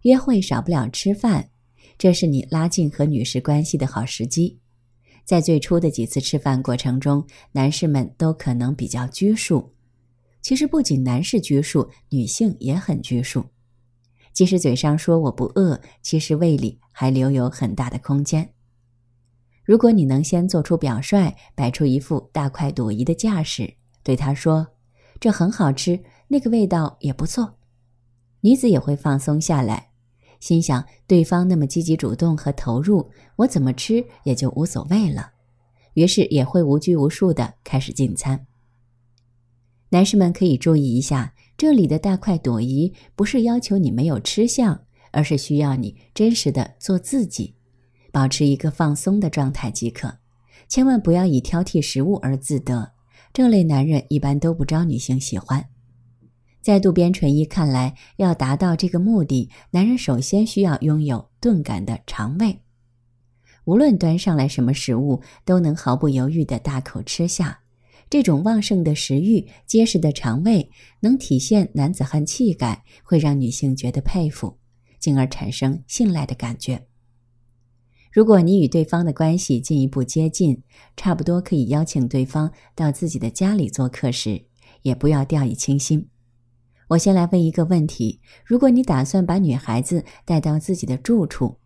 约会少不了吃饭，这是你拉近和女士关系的好时机。在最初的几次吃饭过程中，男士们都可能比较拘束。其实不仅男士拘束，女性也很拘束。即使嘴上说我不饿，其实胃里还留有很大的空间。如果你能先做出表率，摆出一副大快朵颐的架势，对他说：“这很好吃，那个味道也不错。”女子也会放松下来，心想对方那么积极主动和投入，我怎么吃也就无所谓了，于是也会无拘无束的开始进餐。男士们可以注意一下。这里的大快朵颐不是要求你没有吃相，而是需要你真实的做自己，保持一个放松的状态即可。千万不要以挑剔食物而自得，这类男人一般都不招女性喜欢。在渡边淳一看来，要达到这个目的，男人首先需要拥有钝感的肠胃，无论端上来什么食物，都能毫不犹豫的大口吃下。这种旺盛的食欲、结实的肠胃，能体现男子汉气概，会让女性觉得佩服，进而产生信赖的感觉。如果你与对方的关系进一步接近，差不多可以邀请对方到自己的家里做客时，也不要掉以轻心。我先来问一个问题：如果你打算把女孩子带到自己的住处，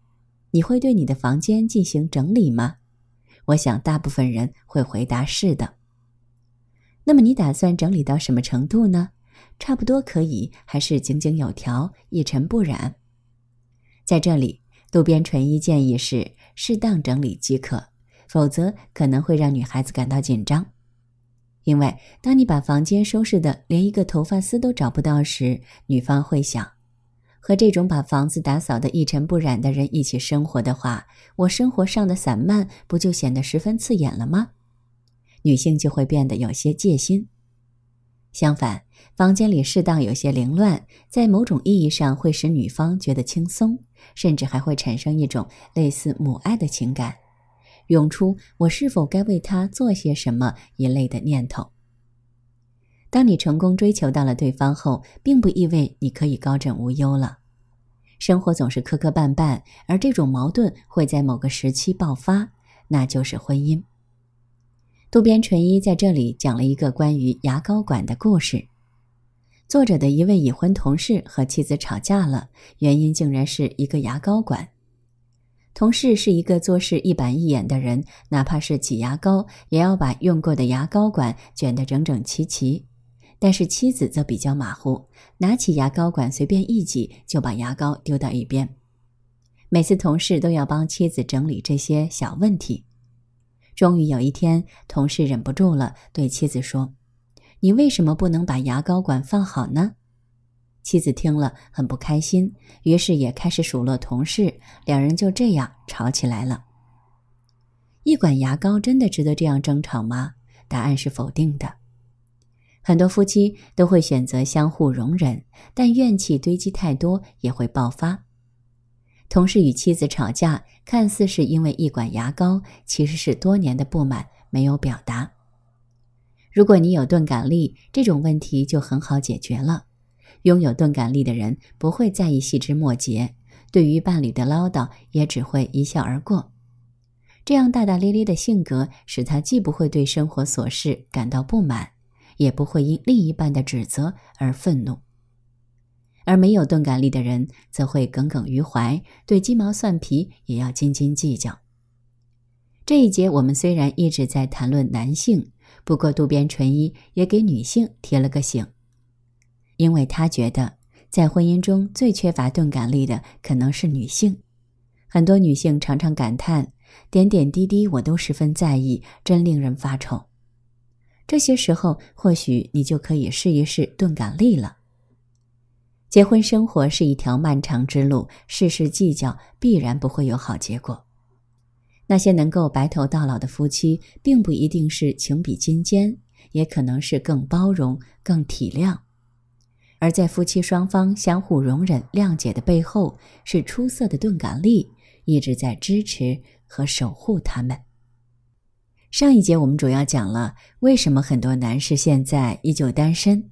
你会对你的房间进行整理吗？我想，大部分人会回答是的。那么你打算整理到什么程度呢？差不多可以，还是井井有条、一尘不染？在这里，渡边淳一建议是适当整理即可，否则可能会让女孩子感到紧张。因为当你把房间收拾的连一个头发丝都找不到时，女方会想：和这种把房子打扫的一尘不染的人一起生活的话，我生活上的散漫不就显得十分刺眼了吗？女性就会变得有些戒心。相反，房间里适当有些凌乱，在某种意义上会使女方觉得轻松，甚至还会产生一种类似母爱的情感，涌出“我是否该为他做些什么”一类的念头。当你成功追求到了对方后，并不意味你可以高枕无忧了，生活总是磕磕绊绊，而这种矛盾会在某个时期爆发，那就是婚姻。渡边淳一在这里讲了一个关于牙膏管的故事。作者的一位已婚同事和妻子吵架了，原因竟然是一个牙膏管。同事是一个做事一板一眼的人，哪怕是挤牙膏，也要把用过的牙膏管卷得整整齐齐。但是妻子则比较马虎，拿起牙膏管随便一挤，就把牙膏丢到一边。每次同事都要帮妻子整理这些小问题。终于有一天，同事忍不住了，对妻子说：“你为什么不能把牙膏管放好呢？”妻子听了很不开心，于是也开始数落同事，两人就这样吵起来了。一管牙膏真的值得这样争吵吗？答案是否定的。很多夫妻都会选择相互容忍，但怨气堆积太多也会爆发。同事与妻子吵架，看似是因为一管牙膏，其实是多年的不满没有表达。如果你有钝感力，这种问题就很好解决了。拥有钝感力的人不会在意细枝末节，对于伴侣的唠叨也只会一笑而过。这样大大咧咧的性格，使他既不会对生活琐事感到不满，也不会因另一半的指责而愤怒。而没有钝感力的人，则会耿耿于怀，对鸡毛蒜皮也要斤斤计较。这一节我们虽然一直在谈论男性，不过渡边淳一也给女性提了个醒，因为他觉得在婚姻中最缺乏钝感力的可能是女性。很多女性常常感叹，点点滴滴我都十分在意，真令人发愁。这些时候，或许你就可以试一试钝感力了。结婚生活是一条漫长之路，事事计较必然不会有好结果。那些能够白头到老的夫妻，并不一定是情比金坚，也可能是更包容、更体谅。而在夫妻双方相互容忍、谅解的背后，是出色的钝感力一直在支持和守护他们。上一节我们主要讲了为什么很多男士现在依旧单身。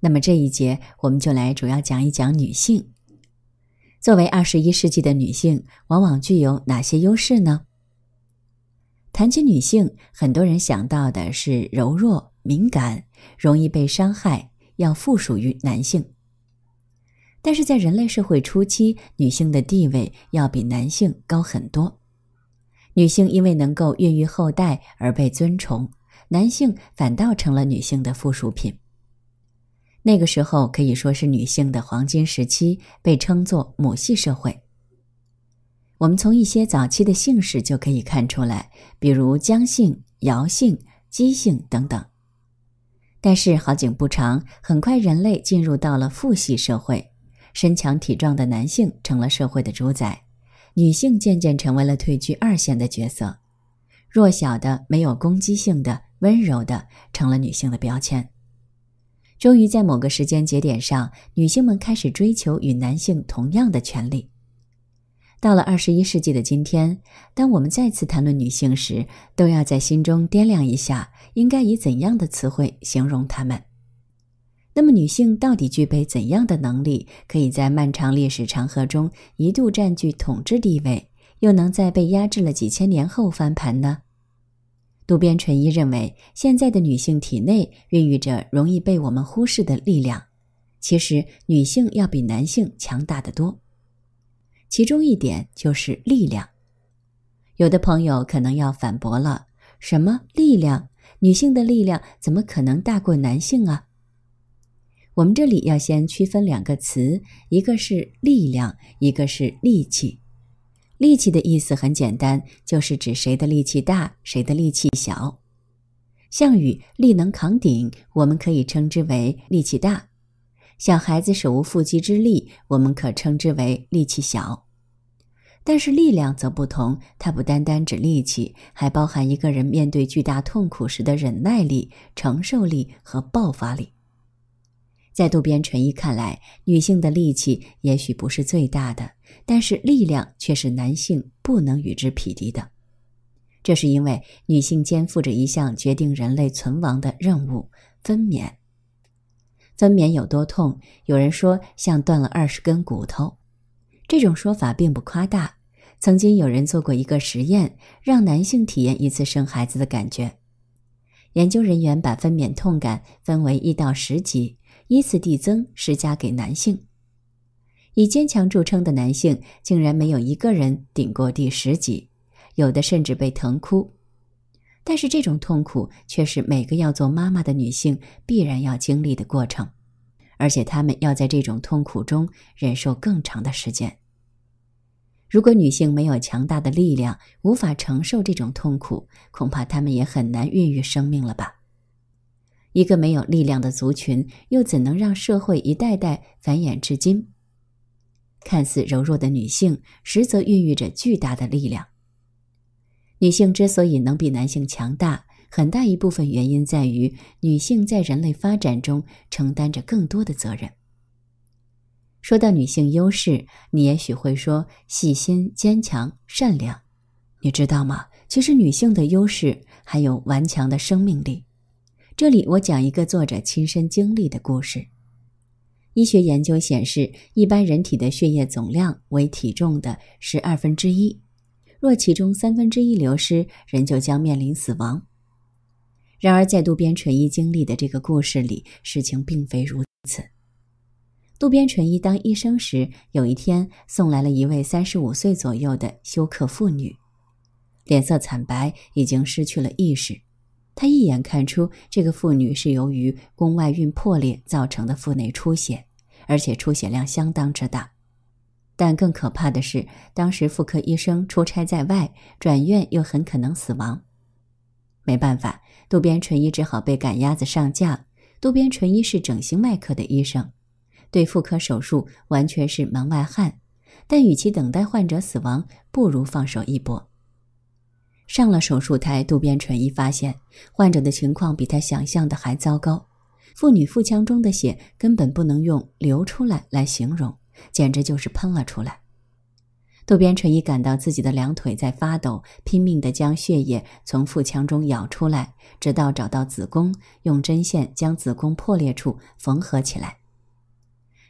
那么这一节我们就来主要讲一讲女性。作为二十一世纪的女性，往往具有哪些优势呢？谈起女性，很多人想到的是柔弱、敏感、容易被伤害、要附属于男性。但是在人类社会初期，女性的地位要比男性高很多。女性因为能够孕育后代而被尊崇，男性反倒成了女性的附属品。那个时候可以说是女性的黄金时期，被称作母系社会。我们从一些早期的姓氏就可以看出来，比如姜姓、姚姓、姬姓等等。但是好景不长，很快人类进入到了父系社会，身强体壮的男性成了社会的主宰，女性渐渐成为了退居二线的角色，弱小的、没有攻击性的、温柔的，成了女性的标签。终于在某个时间节点上，女性们开始追求与男性同样的权利。到了二十一世纪的今天，当我们再次谈论女性时，都要在心中掂量一下，应该以怎样的词汇形容她们。那么，女性到底具备怎样的能力，可以在漫长历史长河中一度占据统治地位，又能在被压制了几千年后翻盘呢？渡边淳一认为，现在的女性体内孕育着容易被我们忽视的力量。其实，女性要比男性强大的多。其中一点就是力量。有的朋友可能要反驳了：什么力量？女性的力量怎么可能大过男性啊？我们这里要先区分两个词，一个是力量，一个是力气。力气的意思很简单，就是指谁的力气大，谁的力气小。项羽力能扛鼎，我们可以称之为力气大；小孩子手无缚鸡之力，我们可称之为力气小。但是力量则不同，它不单单指力气，还包含一个人面对巨大痛苦时的忍耐力、承受力和爆发力。在渡边淳一看来，女性的力气也许不是最大的，但是力量却是男性不能与之匹敌的。这是因为女性肩负着一项决定人类存亡的任务——分娩。分娩有多痛？有人说像断了二十根骨头，这种说法并不夸大。曾经有人做过一个实验，让男性体验一次生孩子的感觉。研究人员把分娩痛感分为一到十级。依次递增施加给男性，以坚强著称的男性竟然没有一个人顶过第十级，有的甚至被疼哭。但是这种痛苦却是每个要做妈妈的女性必然要经历的过程，而且她们要在这种痛苦中忍受更长的时间。如果女性没有强大的力量，无法承受这种痛苦，恐怕她们也很难孕育生命了吧。一个没有力量的族群，又怎能让社会一代代繁衍至今？看似柔弱的女性，实则孕育着巨大的力量。女性之所以能比男性强大，很大一部分原因在于女性在人类发展中承担着更多的责任。说到女性优势，你也许会说细心、坚强、善良。你知道吗？其实女性的优势还有顽强的生命力。这里我讲一个作者亲身经历的故事。医学研究显示，一般人体的血液总量为体重的十二分之一，若其中三分之一流失，人就将面临死亡。然而，在渡边淳一经历的这个故事里，事情并非如此。渡边淳一当医生时，有一天送来了一位三十五岁左右的休克妇女，脸色惨白，已经失去了意识。他一眼看出，这个妇女是由于宫外孕破裂造成的腹内出血，而且出血量相当之大。但更可怕的是，当时妇科医生出差在外，转院又很可能死亡。没办法，渡边淳一只好被赶鸭子上架。渡边淳一是整形外科的医生，对妇科手术完全是门外汉。但与其等待患者死亡，不如放手一搏。上了手术台，渡边淳一发现患者的情况比他想象的还糟糕。妇女腹腔中的血根本不能用流出来来形容，简直就是喷了出来。渡边淳一感到自己的两腿在发抖，拼命地将血液从腹腔中舀出来，直到找到子宫，用针线将子宫破裂处缝合起来。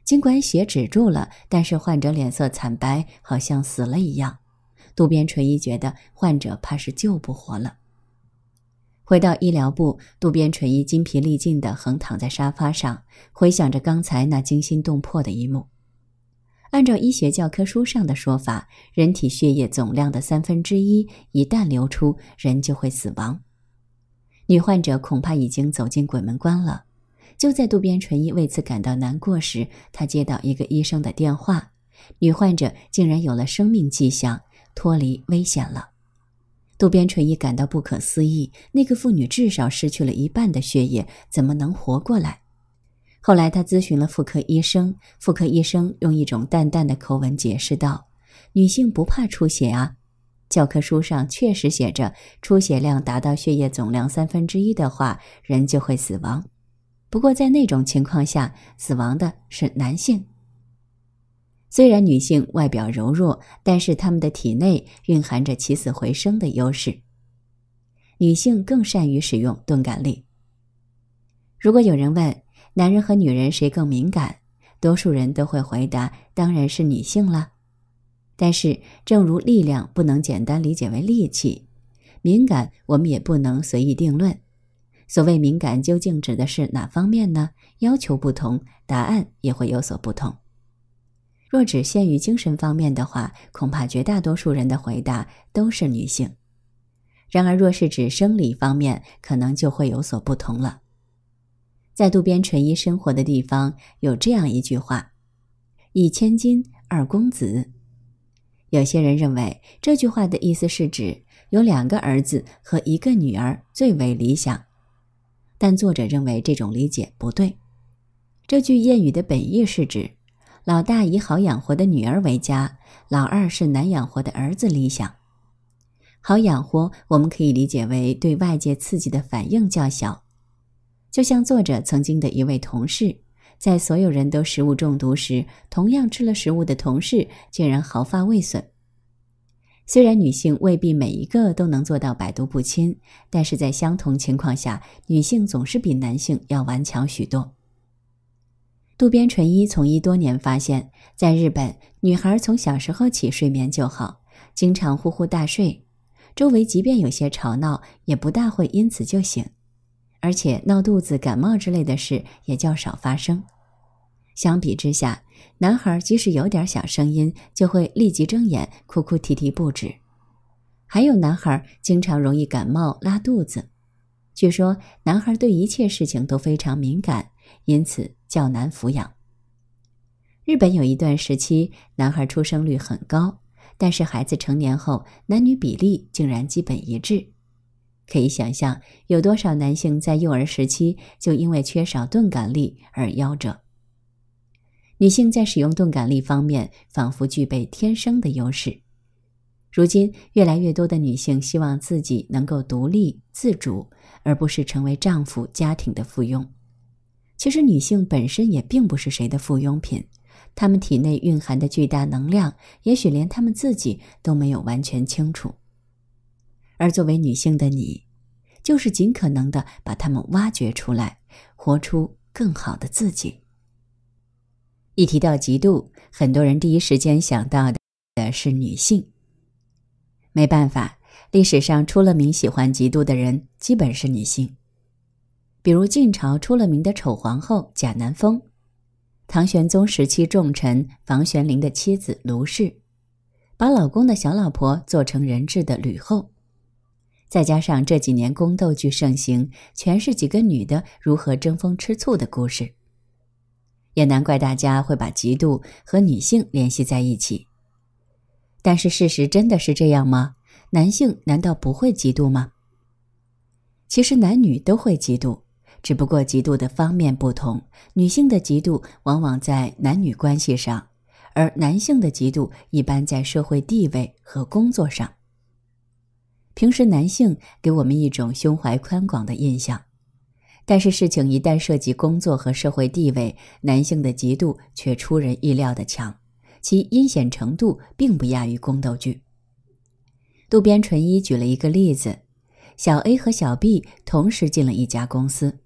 尽管血止住了，但是患者脸色惨白，好像死了一样。渡边淳一觉得患者怕是救不活了。回到医疗部，渡边淳一筋疲力尽地横躺在沙发上，回想着刚才那惊心动魄的一幕。按照医学教科书上的说法，人体血液总量的三分之一一旦流出，人就会死亡。女患者恐怕已经走进鬼门关了。就在渡边淳一为此感到难过时，他接到一个医生的电话：女患者竟然有了生命迹象。脱离危险了，渡边淳一感到不可思议。那个妇女至少失去了一半的血液，怎么能活过来？后来他咨询了妇科医生，妇科医生用一种淡淡的口吻解释道：“女性不怕出血啊，教科书上确实写着，出血量达到血液总量三分之一的话，人就会死亡。不过在那种情况下，死亡的是男性。”虽然女性外表柔弱，但是她们的体内蕴含着起死回生的优势。女性更善于使用钝感力。如果有人问男人和女人谁更敏感，多数人都会回答当然是女性了。但是，正如力量不能简单理解为力气，敏感我们也不能随意定论。所谓敏感，究竟指的是哪方面呢？要求不同，答案也会有所不同。若只限于精神方面的话，恐怕绝大多数人的回答都是女性。然而，若是指生理方面，可能就会有所不同了。在渡边淳一生活的地方，有这样一句话：“一千金二公子。”有些人认为这句话的意思是指有两个儿子和一个女儿最为理想，但作者认为这种理解不对。这句谚语的本意是指。老大以好养活的女儿为家，老二是难养活的儿子理想。好养活，我们可以理解为对外界刺激的反应较小。就像作者曾经的一位同事，在所有人都食物中毒时，同样吃了食物的同事竟然毫发未损。虽然女性未必每一个都能做到百毒不侵，但是在相同情况下，女性总是比男性要顽强许多。渡边淳一从医多年，发现在日本女孩从小时候起睡眠就好，经常呼呼大睡，周围即便有些吵闹，也不大会因此就醒，而且闹肚子、感冒之类的事也较少发生。相比之下，男孩即使有点小声音，就会立即睁眼，哭哭啼啼不止，还有男孩经常容易感冒、拉肚子。据说男孩对一切事情都非常敏感。因此较难抚养。日本有一段时期，男孩出生率很高，但是孩子成年后，男女比例竟然基本一致。可以想象，有多少男性在幼儿时期就因为缺少钝感力而夭折。女性在使用钝感力方面，仿佛具备天生的优势。如今，越来越多的女性希望自己能够独立自主，而不是成为丈夫家庭的附庸。其实，女性本身也并不是谁的附庸品，她们体内蕴含的巨大能量，也许连她们自己都没有完全清楚。而作为女性的你，就是尽可能的把她们挖掘出来，活出更好的自己。一提到嫉妒，很多人第一时间想到的的是女性。没办法，历史上出了名喜欢嫉妒的人，基本是女性。比如晋朝出了名的丑皇后贾南风，唐玄宗时期重臣房玄龄的妻子卢氏，把老公的小老婆做成人质的吕后，再加上这几年宫斗剧盛行，全是几个女的如何争风吃醋的故事，也难怪大家会把嫉妒和女性联系在一起。但是事实真的是这样吗？男性难道不会嫉妒吗？其实男女都会嫉妒。只不过嫉妒的方面不同，女性的嫉妒往往在男女关系上，而男性的嫉妒一般在社会地位和工作上。平时男性给我们一种胸怀宽广的印象，但是事情一旦涉及工作和社会地位，男性的嫉妒却出人意料的强，其阴险程度并不亚于宫斗剧。渡边淳一举了一个例子：小 A 和小 B 同时进了一家公司。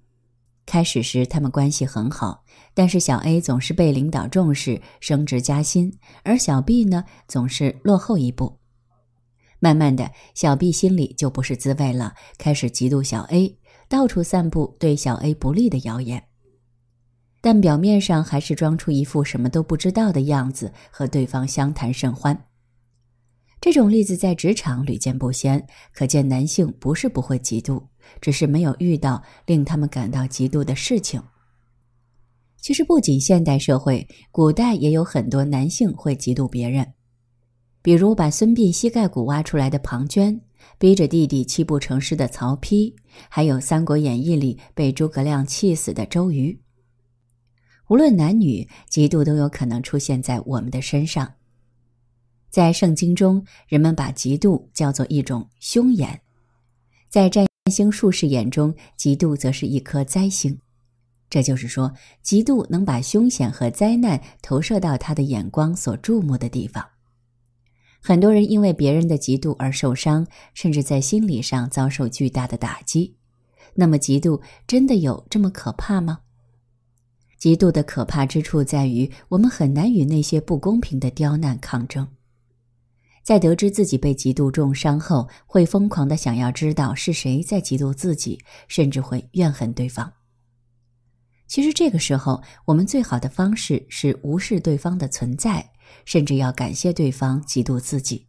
开始时，他们关系很好，但是小 A 总是被领导重视，升职加薪，而小 B 呢，总是落后一步。慢慢的，小 B 心里就不是滋味了，开始嫉妒小 A，到处散布对小 A 不利的谣言，但表面上还是装出一副什么都不知道的样子，和对方相谈甚欢。这种例子在职场屡见不鲜，可见男性不是不会嫉妒。只是没有遇到令他们感到嫉妒的事情。其实，不仅现代社会，古代也有很多男性会嫉妒别人，比如把孙膑膝盖骨挖出来的庞涓，逼着弟弟七步成诗的曹丕，还有《三国演义》里被诸葛亮气死的周瑜。无论男女，嫉妒都有可能出现在我们的身上。在圣经中，人们把嫉妒叫做一种凶眼，在战。占星术士眼中，嫉妒则是一颗灾星。这就是说，嫉妒能把凶险和灾难投射到他的眼光所注目的地方。很多人因为别人的嫉妒而受伤，甚至在心理上遭受巨大的打击。那么，嫉妒真的有这么可怕吗？嫉妒的可怕之处在于，我们很难与那些不公平的刁难抗争。在得知自己被嫉妒重伤后，会疯狂的想要知道是谁在嫉妒自己，甚至会怨恨对方。其实这个时候，我们最好的方式是无视对方的存在，甚至要感谢对方嫉妒自己。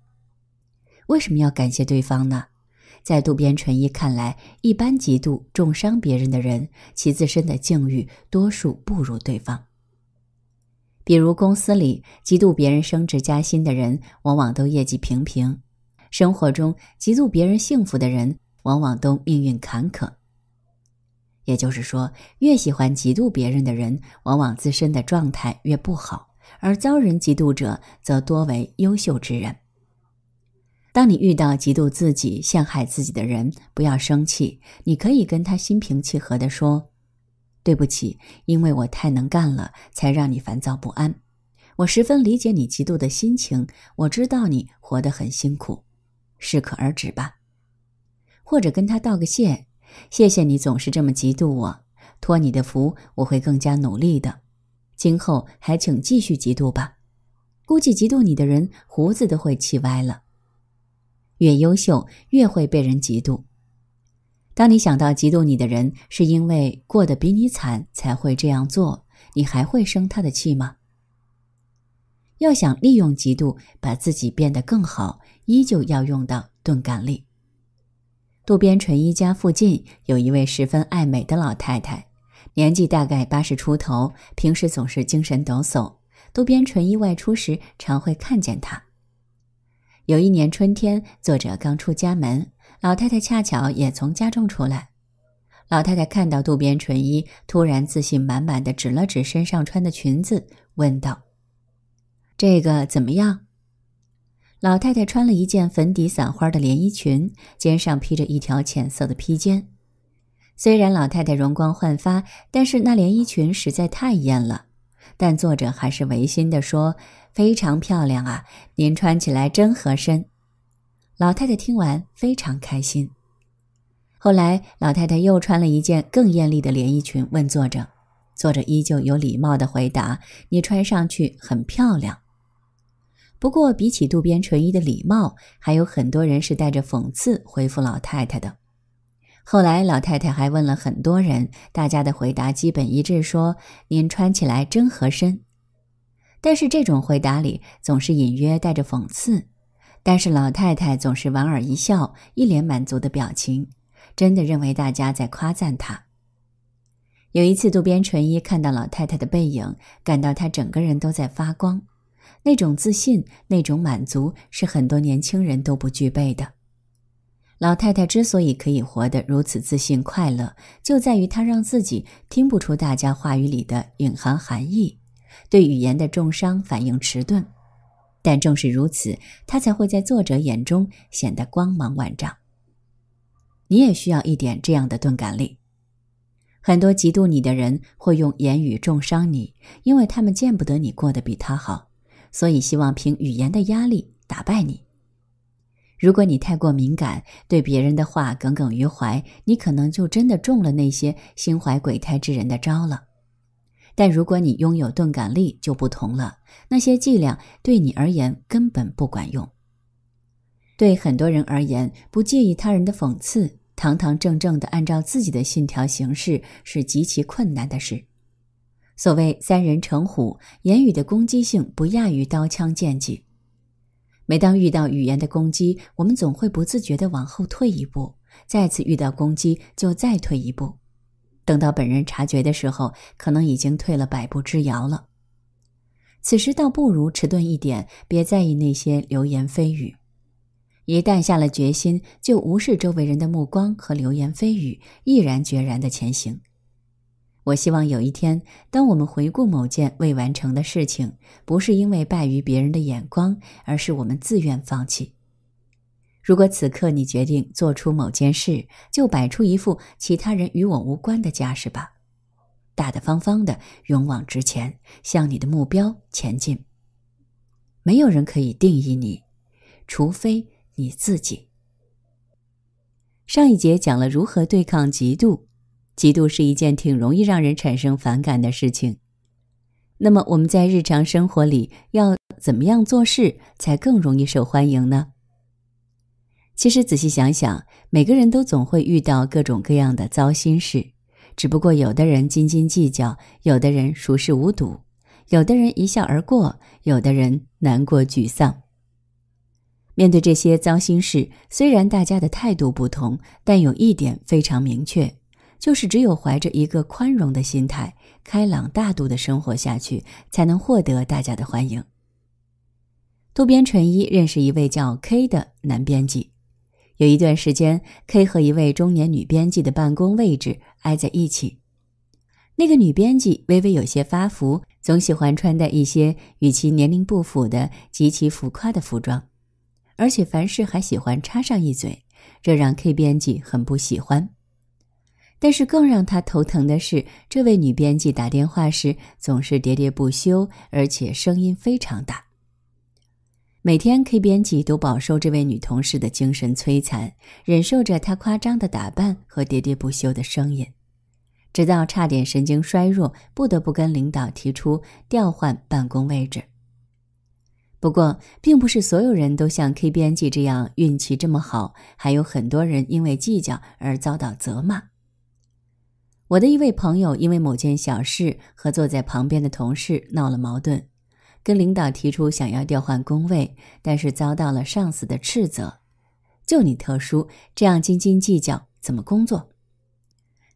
为什么要感谢对方呢？在渡边淳一看来，一般嫉妒重伤别人的人，其自身的境遇多数不如对方。比如，公司里嫉妒别人升职加薪的人，往往都业绩平平；生活中嫉妒别人幸福的人，往往都命运坎坷。也就是说，越喜欢嫉妒别人的人，往往自身的状态越不好，而遭人嫉妒者则多为优秀之人。当你遇到嫉妒自己、陷害自己的人，不要生气，你可以跟他心平气和地说。对不起，因为我太能干了，才让你烦躁不安。我十分理解你嫉妒的心情，我知道你活得很辛苦，适可而止吧。或者跟他道个谢，谢谢你总是这么嫉妒我，托你的福，我会更加努力的。今后还请继续嫉妒吧。估计嫉妒你的人胡子都会气歪了。越优秀，越会被人嫉妒。当你想到嫉妒你的人是因为过得比你惨才会这样做，你还会生他的气吗？要想利用嫉妒把自己变得更好，依旧要用到钝感力。渡边淳一家附近有一位十分爱美的老太太，年纪大概八十出头，平时总是精神抖擞。渡边淳一外出时常会看见她。有一年春天，作者刚出家门。老太太恰巧也从家中出来，老太太看到渡边淳一，突然自信满满的指了指身上穿的裙子，问道：“这个怎么样？”老太太穿了一件粉底散花的连衣裙，肩上披着一条浅色的披肩。虽然老太太容光焕发，但是那连衣裙实在太艳了。但作者还是违心的说：“非常漂亮啊，您穿起来真合身。”老太太听完非常开心。后来，老太太又穿了一件更艳丽的连衣裙，问作者：“作者依旧有礼貌地回答：‘你穿上去很漂亮。’不过，比起渡边淳一的礼貌，还有很多人是带着讽刺回复老太太的。后来，老太太还问了很多人，大家的回答基本一致，说‘您穿起来真合身’，但是这种回答里总是隐约带着讽刺。”但是老太太总是莞尔一笑，一脸满足的表情，真的认为大家在夸赞她。有一次渡边淳一看到老太太的背影，感到她整个人都在发光，那种自信，那种满足，是很多年轻人都不具备的。老太太之所以可以活得如此自信快乐，就在于她让自己听不出大家话语里的隐含含义，对语言的重伤反应迟钝。但正是如此，他才会在作者眼中显得光芒万丈。你也需要一点这样的钝感力。很多嫉妒你的人会用言语重伤你，因为他们见不得你过得比他好，所以希望凭语言的压力打败你。如果你太过敏感，对别人的话耿耿于怀，你可能就真的中了那些心怀鬼胎之人的招了。但如果你拥有钝感力，就不同了。那些伎俩对你而言根本不管用。对很多人而言，不介意他人的讽刺，堂堂正正的按照自己的信条行事，是极其困难的事。所谓三人成虎，言语的攻击性不亚于刀枪剑戟。每当遇到语言的攻击，我们总会不自觉的往后退一步；再次遇到攻击，就再退一步。等到本人察觉的时候，可能已经退了百步之遥了。此时倒不如迟钝一点，别在意那些流言蜚语。一旦下了决心，就无视周围人的目光和流言蜚语，毅然决然地前行。我希望有一天，当我们回顾某件未完成的事情，不是因为败于别人的眼光，而是我们自愿放弃。如果此刻你决定做出某件事，就摆出一副其他人与我无关的架势吧，大大方方的勇往直前，向你的目标前进。没有人可以定义你，除非你自己。上一节讲了如何对抗嫉妒，嫉妒是一件挺容易让人产生反感的事情。那么我们在日常生活里要怎么样做事才更容易受欢迎呢？其实仔细想想，每个人都总会遇到各种各样的糟心事，只不过有的人斤斤计较，有的人熟视无睹，有的人一笑而过，有的人难过沮丧。面对这些糟心事，虽然大家的态度不同，但有一点非常明确，就是只有怀着一个宽容的心态，开朗大度的生活下去，才能获得大家的欢迎。渡边淳一认识一位叫 K 的男编辑。有一段时间，K 和一位中年女编辑的办公位置挨在一起。那个女编辑微微有些发福，总喜欢穿戴一些与其年龄不符的极其浮夸的服装，而且凡事还喜欢插上一嘴，这让 K 编辑很不喜欢。但是更让他头疼的是，这位女编辑打电话时总是喋喋不休，而且声音非常大。每天，K 编辑都饱受这位女同事的精神摧残，忍受着她夸张的打扮和喋喋不休的声音，直到差点神经衰弱，不得不跟领导提出调换办公位置。不过，并不是所有人都像 K 编辑这样运气这么好，还有很多人因为计较而遭到责骂。我的一位朋友因为某件小事和坐在旁边的同事闹了矛盾。跟领导提出想要调换工位，但是遭到了上司的斥责：“就你特殊，这样斤斤计较，怎么工作？”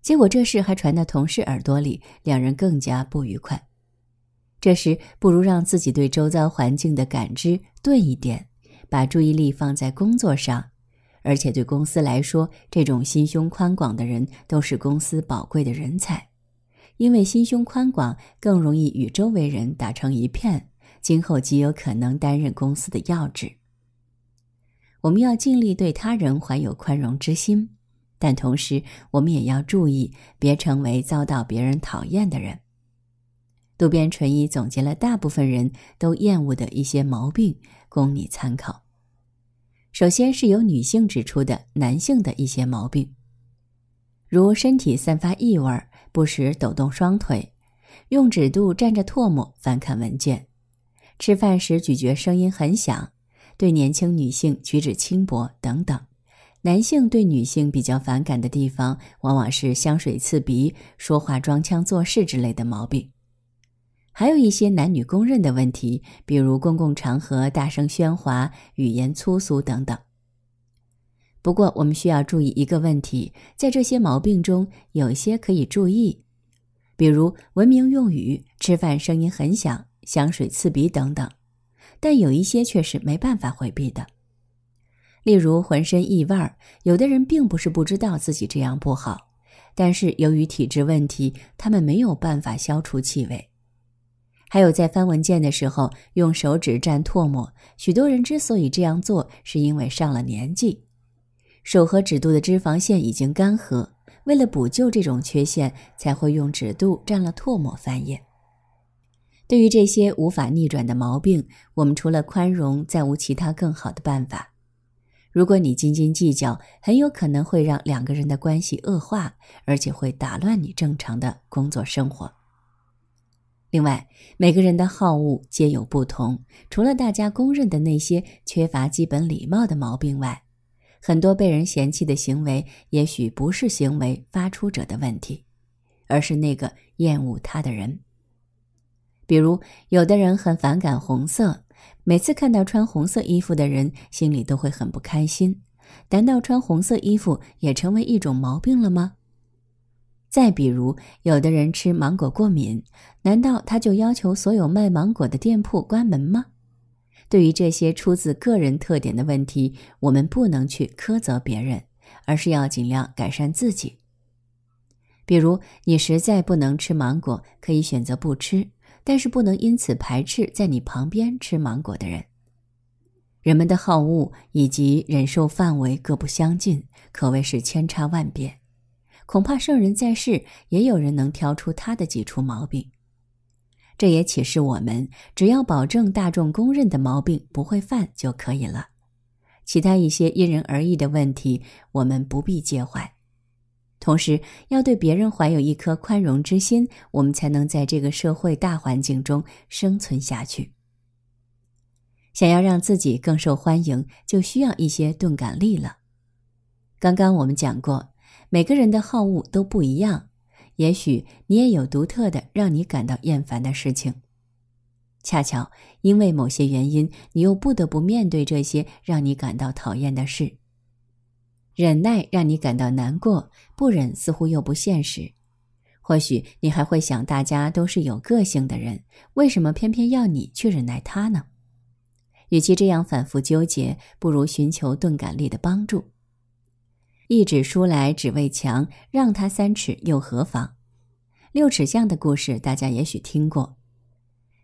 结果这事还传到同事耳朵里，两人更加不愉快。这时，不如让自己对周遭环境的感知钝一点，把注意力放在工作上。而且对公司来说，这种心胸宽广的人都是公司宝贵的人才，因为心胸宽广更容易与周围人打成一片。今后极有可能担任公司的要职。我们要尽力对他人怀有宽容之心，但同时我们也要注意别成为遭到别人讨厌的人。渡边淳一总结了大部分人都厌恶的一些毛病，供你参考。首先是由女性指出的男性的一些毛病，如身体散发异味，不时抖动双腿，用指肚蘸着唾沫翻看文件。吃饭时咀嚼声音很响，对年轻女性举止轻薄等等，男性对女性比较反感的地方，往往是香水刺鼻、说话装腔作势之类的毛病。还有一些男女公认的问题，比如公共场合大声喧哗、语言粗俗等等。不过，我们需要注意一个问题，在这些毛病中，有些可以注意，比如文明用语、吃饭声音很响。香水刺鼻等等，但有一些却是没办法回避的，例如浑身异味儿。有的人并不是不知道自己这样不好，但是由于体质问题，他们没有办法消除气味。还有在翻文件的时候用手指蘸唾沫，许多人之所以这样做，是因为上了年纪，手和指肚的脂肪腺已经干涸，为了补救这种缺陷，才会用指肚蘸了唾沫翻页。对于这些无法逆转的毛病，我们除了宽容，再无其他更好的办法。如果你斤斤计较，很有可能会让两个人的关系恶化，而且会打乱你正常的工作生活。另外，每个人的好恶皆有不同，除了大家公认的那些缺乏基本礼貌的毛病外，很多被人嫌弃的行为，也许不是行为发出者的问题，而是那个厌恶他的人。比如，有的人很反感红色，每次看到穿红色衣服的人，心里都会很不开心。难道穿红色衣服也成为一种毛病了吗？再比如，有的人吃芒果过敏，难道他就要求所有卖芒果的店铺关门吗？对于这些出自个人特点的问题，我们不能去苛责别人，而是要尽量改善自己。比如，你实在不能吃芒果，可以选择不吃。但是不能因此排斥在你旁边吃芒果的人。人们的好恶以及忍受范围各不相近，可谓是千差万别。恐怕圣人在世，也有人能挑出他的几处毛病。这也启示我们，只要保证大众公认的毛病不会犯就可以了。其他一些因人而异的问题，我们不必介怀。同时，要对别人怀有一颗宽容之心，我们才能在这个社会大环境中生存下去。想要让自己更受欢迎，就需要一些钝感力了。刚刚我们讲过，每个人的好恶都不一样，也许你也有独特的让你感到厌烦的事情，恰巧因为某些原因，你又不得不面对这些让你感到讨厌的事。忍耐让你感到难过，不忍似乎又不现实。或许你还会想，大家都是有个性的人，为什么偏偏要你去忍耐他呢？与其这样反复纠结，不如寻求钝感力的帮助。一纸书来只为墙，让他三尺又何妨？六尺巷的故事大家也许听过。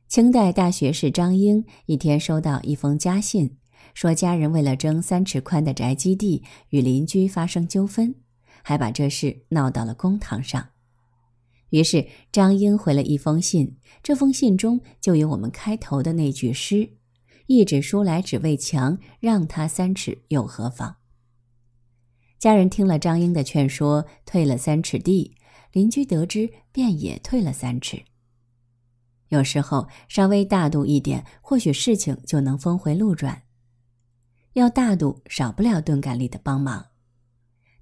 清代大学士张英一天收到一封家信。说家人为了争三尺宽的宅基地与邻居发生纠纷，还把这事闹到了公堂上。于是张英回了一封信，这封信中就有我们开头的那句诗：“一纸书来只为墙，让他三尺又何妨。”家人听了张英的劝说，退了三尺地；邻居得知，便也退了三尺。有时候稍微大度一点，或许事情就能峰回路转。要大度，少不了钝感力的帮忙。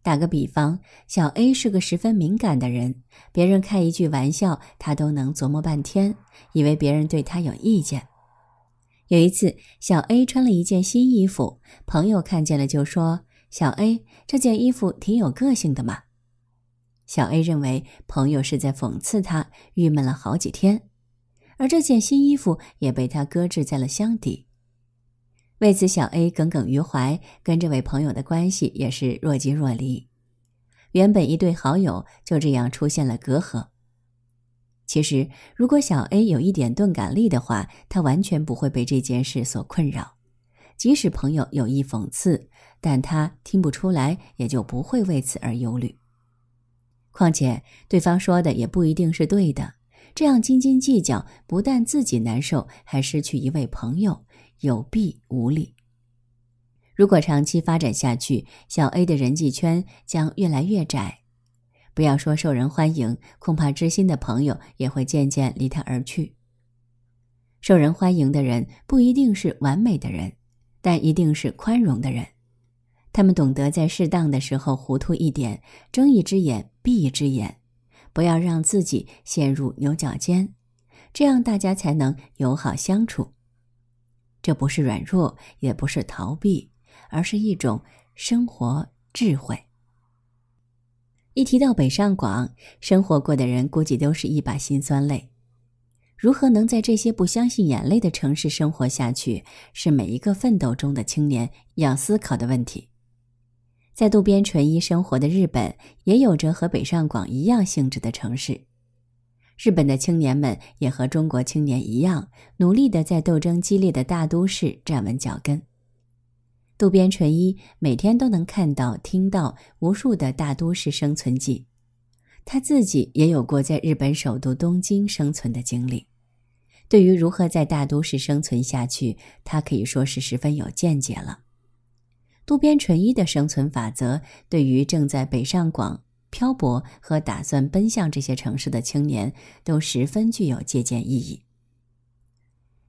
打个比方，小 A 是个十分敏感的人，别人开一句玩笑，他都能琢磨半天，以为别人对他有意见。有一次，小 A 穿了一件新衣服，朋友看见了就说：“小 A，这件衣服挺有个性的嘛。”小 A 认为朋友是在讽刺他，郁闷了好几天，而这件新衣服也被他搁置在了箱底。为此，小 A 耿耿于怀，跟这位朋友的关系也是若即若离。原本一对好友就这样出现了隔阂。其实，如果小 A 有一点钝感力的话，他完全不会被这件事所困扰。即使朋友有意讽刺，但他听不出来，也就不会为此而忧虑。况且，对方说的也不一定是对的。这样斤斤计较，不但自己难受，还失去一位朋友。有弊无利，如果长期发展下去，小 A 的人际圈将越来越窄。不要说受人欢迎，恐怕知心的朋友也会渐渐离他而去。受人欢迎的人不一定是完美的人，但一定是宽容的人。他们懂得在适当的时候糊涂一点，睁一只眼闭一只眼，不要让自己陷入牛角尖，这样大家才能友好相处。这不是软弱，也不是逃避，而是一种生活智慧。一提到北上广，生活过的人估计都是一把辛酸泪。如何能在这些不相信眼泪的城市生活下去，是每一个奋斗中的青年要思考的问题。在渡边淳一生活的日本，也有着和北上广一样性质的城市。日本的青年们也和中国青年一样，努力地在斗争激烈的大都市站稳脚跟。渡边淳一每天都能看到、听到无数的大都市生存记，他自己也有过在日本首都东京生存的经历。对于如何在大都市生存下去，他可以说是十分有见解了。渡边淳一的生存法则，对于正在北上广。漂泊和打算奔向这些城市的青年都十分具有借鉴意义。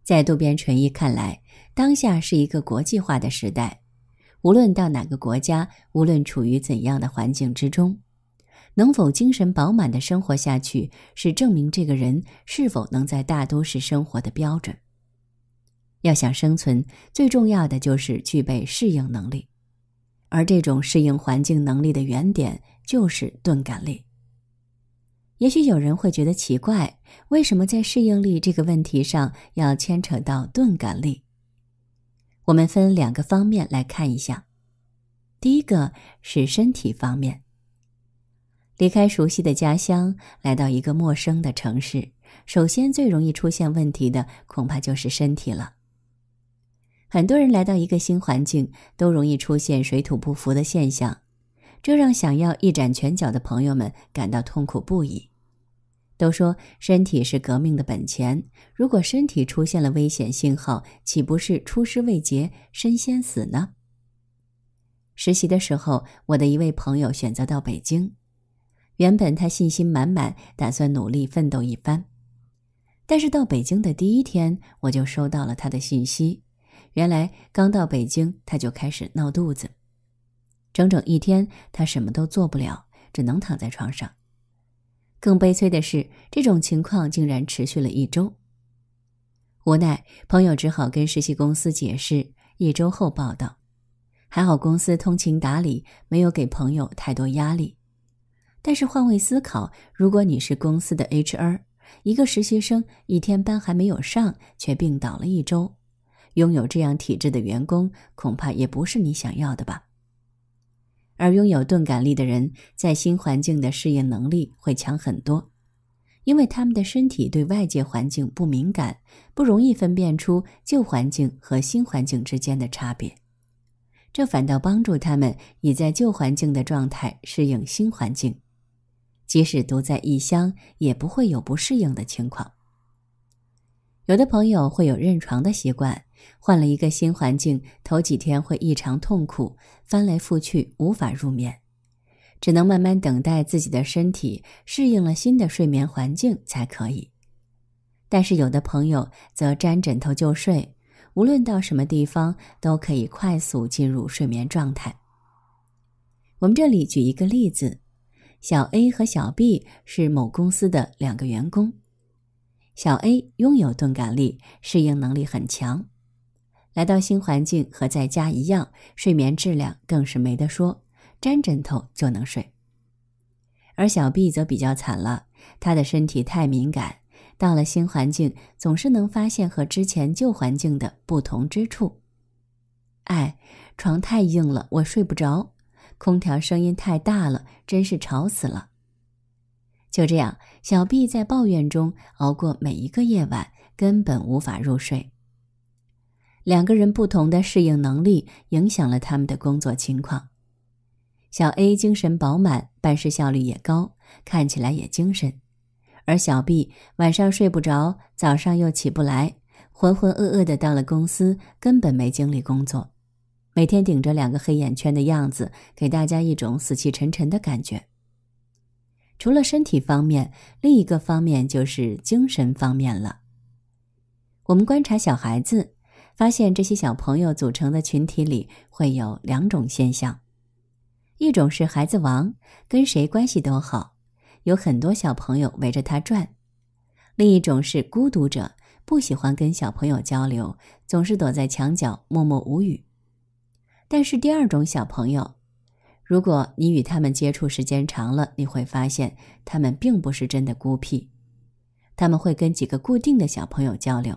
在渡边淳一看来，当下是一个国际化的时代，无论到哪个国家，无论处于怎样的环境之中，能否精神饱满的生活下去，是证明这个人是否能在大都市生活的标准。要想生存，最重要的就是具备适应能力。而这种适应环境能力的原点就是钝感力。也许有人会觉得奇怪，为什么在适应力这个问题上要牵扯到钝感力？我们分两个方面来看一下。第一个是身体方面。离开熟悉的家乡，来到一个陌生的城市，首先最容易出现问题的，恐怕就是身体了。很多人来到一个新环境，都容易出现水土不服的现象，这让想要一展拳脚的朋友们感到痛苦不已。都说身体是革命的本钱，如果身体出现了危险信号，岂不是出师未捷身先死呢？实习的时候，我的一位朋友选择到北京，原本他信心满满，打算努力奋斗一番，但是到北京的第一天，我就收到了他的信息。原来刚到北京，他就开始闹肚子，整整一天他什么都做不了，只能躺在床上。更悲催的是，这种情况竟然持续了一周。无奈，朋友只好跟实习公司解释，一周后报道。还好公司通情达理，没有给朋友太多压力。但是换位思考，如果你是公司的 HR，一个实习生一天班还没有上，却病倒了一周。拥有这样体质的员工，恐怕也不是你想要的吧。而拥有钝感力的人，在新环境的适应能力会强很多，因为他们的身体对外界环境不敏感，不容易分辨出旧环境和新环境之间的差别。这反倒帮助他们以在旧环境的状态适应新环境，即使独在异乡，也不会有不适应的情况。有的朋友会有认床的习惯。换了一个新环境，头几天会异常痛苦，翻来覆去无法入眠，只能慢慢等待自己的身体适应了新的睡眠环境才可以。但是有的朋友则沾枕头就睡，无论到什么地方都可以快速进入睡眠状态。我们这里举一个例子：小 A 和小 B 是某公司的两个员工，小 A 拥有钝感力，适应能力很强。来到新环境和在家一样，睡眠质量更是没得说，粘枕头就能睡。而小 B 则比较惨了，他的身体太敏感，到了新环境总是能发现和之前旧环境的不同之处。哎，床太硬了，我睡不着；空调声音太大了，真是吵死了。就这样，小 B 在抱怨中熬过每一个夜晚，根本无法入睡。两个人不同的适应能力影响了他们的工作情况。小 A 精神饱满，办事效率也高，看起来也精神；而小 B 晚上睡不着，早上又起不来，浑浑噩噩的到了公司，根本没精力工作，每天顶着两个黑眼圈的样子，给大家一种死气沉沉的感觉。除了身体方面，另一个方面就是精神方面了。我们观察小孩子。发现这些小朋友组成的群体里会有两种现象：一种是孩子王，跟谁关系都好，有很多小朋友围着他转；另一种是孤独者，不喜欢跟小朋友交流，总是躲在墙角默默无语。但是第二种小朋友，如果你与他们接触时间长了，你会发现他们并不是真的孤僻，他们会跟几个固定的小朋友交流。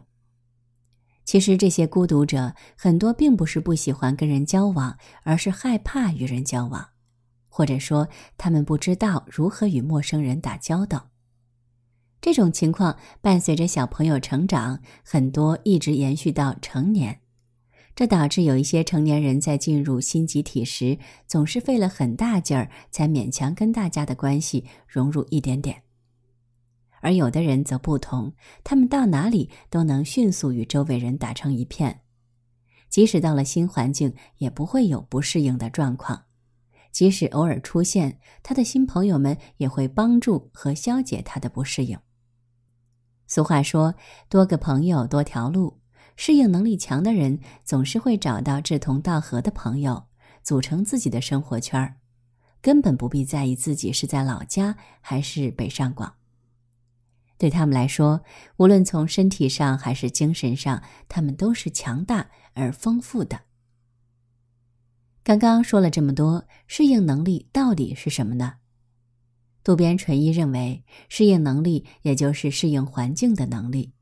其实，这些孤独者很多并不是不喜欢跟人交往，而是害怕与人交往，或者说他们不知道如何与陌生人打交道。这种情况伴随着小朋友成长，很多一直延续到成年。这导致有一些成年人在进入新集体时，总是费了很大劲儿，才勉强跟大家的关系融入一点点。而有的人则不同，他们到哪里都能迅速与周围人打成一片，即使到了新环境，也不会有不适应的状况。即使偶尔出现，他的新朋友们也会帮助和消解他的不适应。俗话说：“多个朋友多条路。”适应能力强的人总是会找到志同道合的朋友，组成自己的生活圈儿，根本不必在意自己是在老家还是北上广。对他们来说，无论从身体上还是精神上，他们都是强大而丰富的。刚刚说了这么多，适应能力到底是什么呢？渡边淳一认为，适应能力也就是适应环境的能力，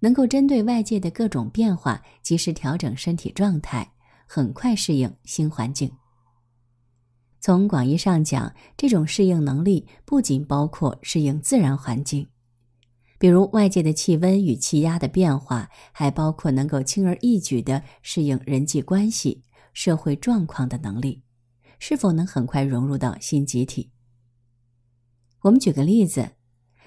能够针对外界的各种变化，及时调整身体状态，很快适应新环境。从广义上讲，这种适应能力不仅包括适应自然环境。比如外界的气温与气压的变化，还包括能够轻而易举的适应人际关系、社会状况的能力，是否能很快融入到新集体？我们举个例子：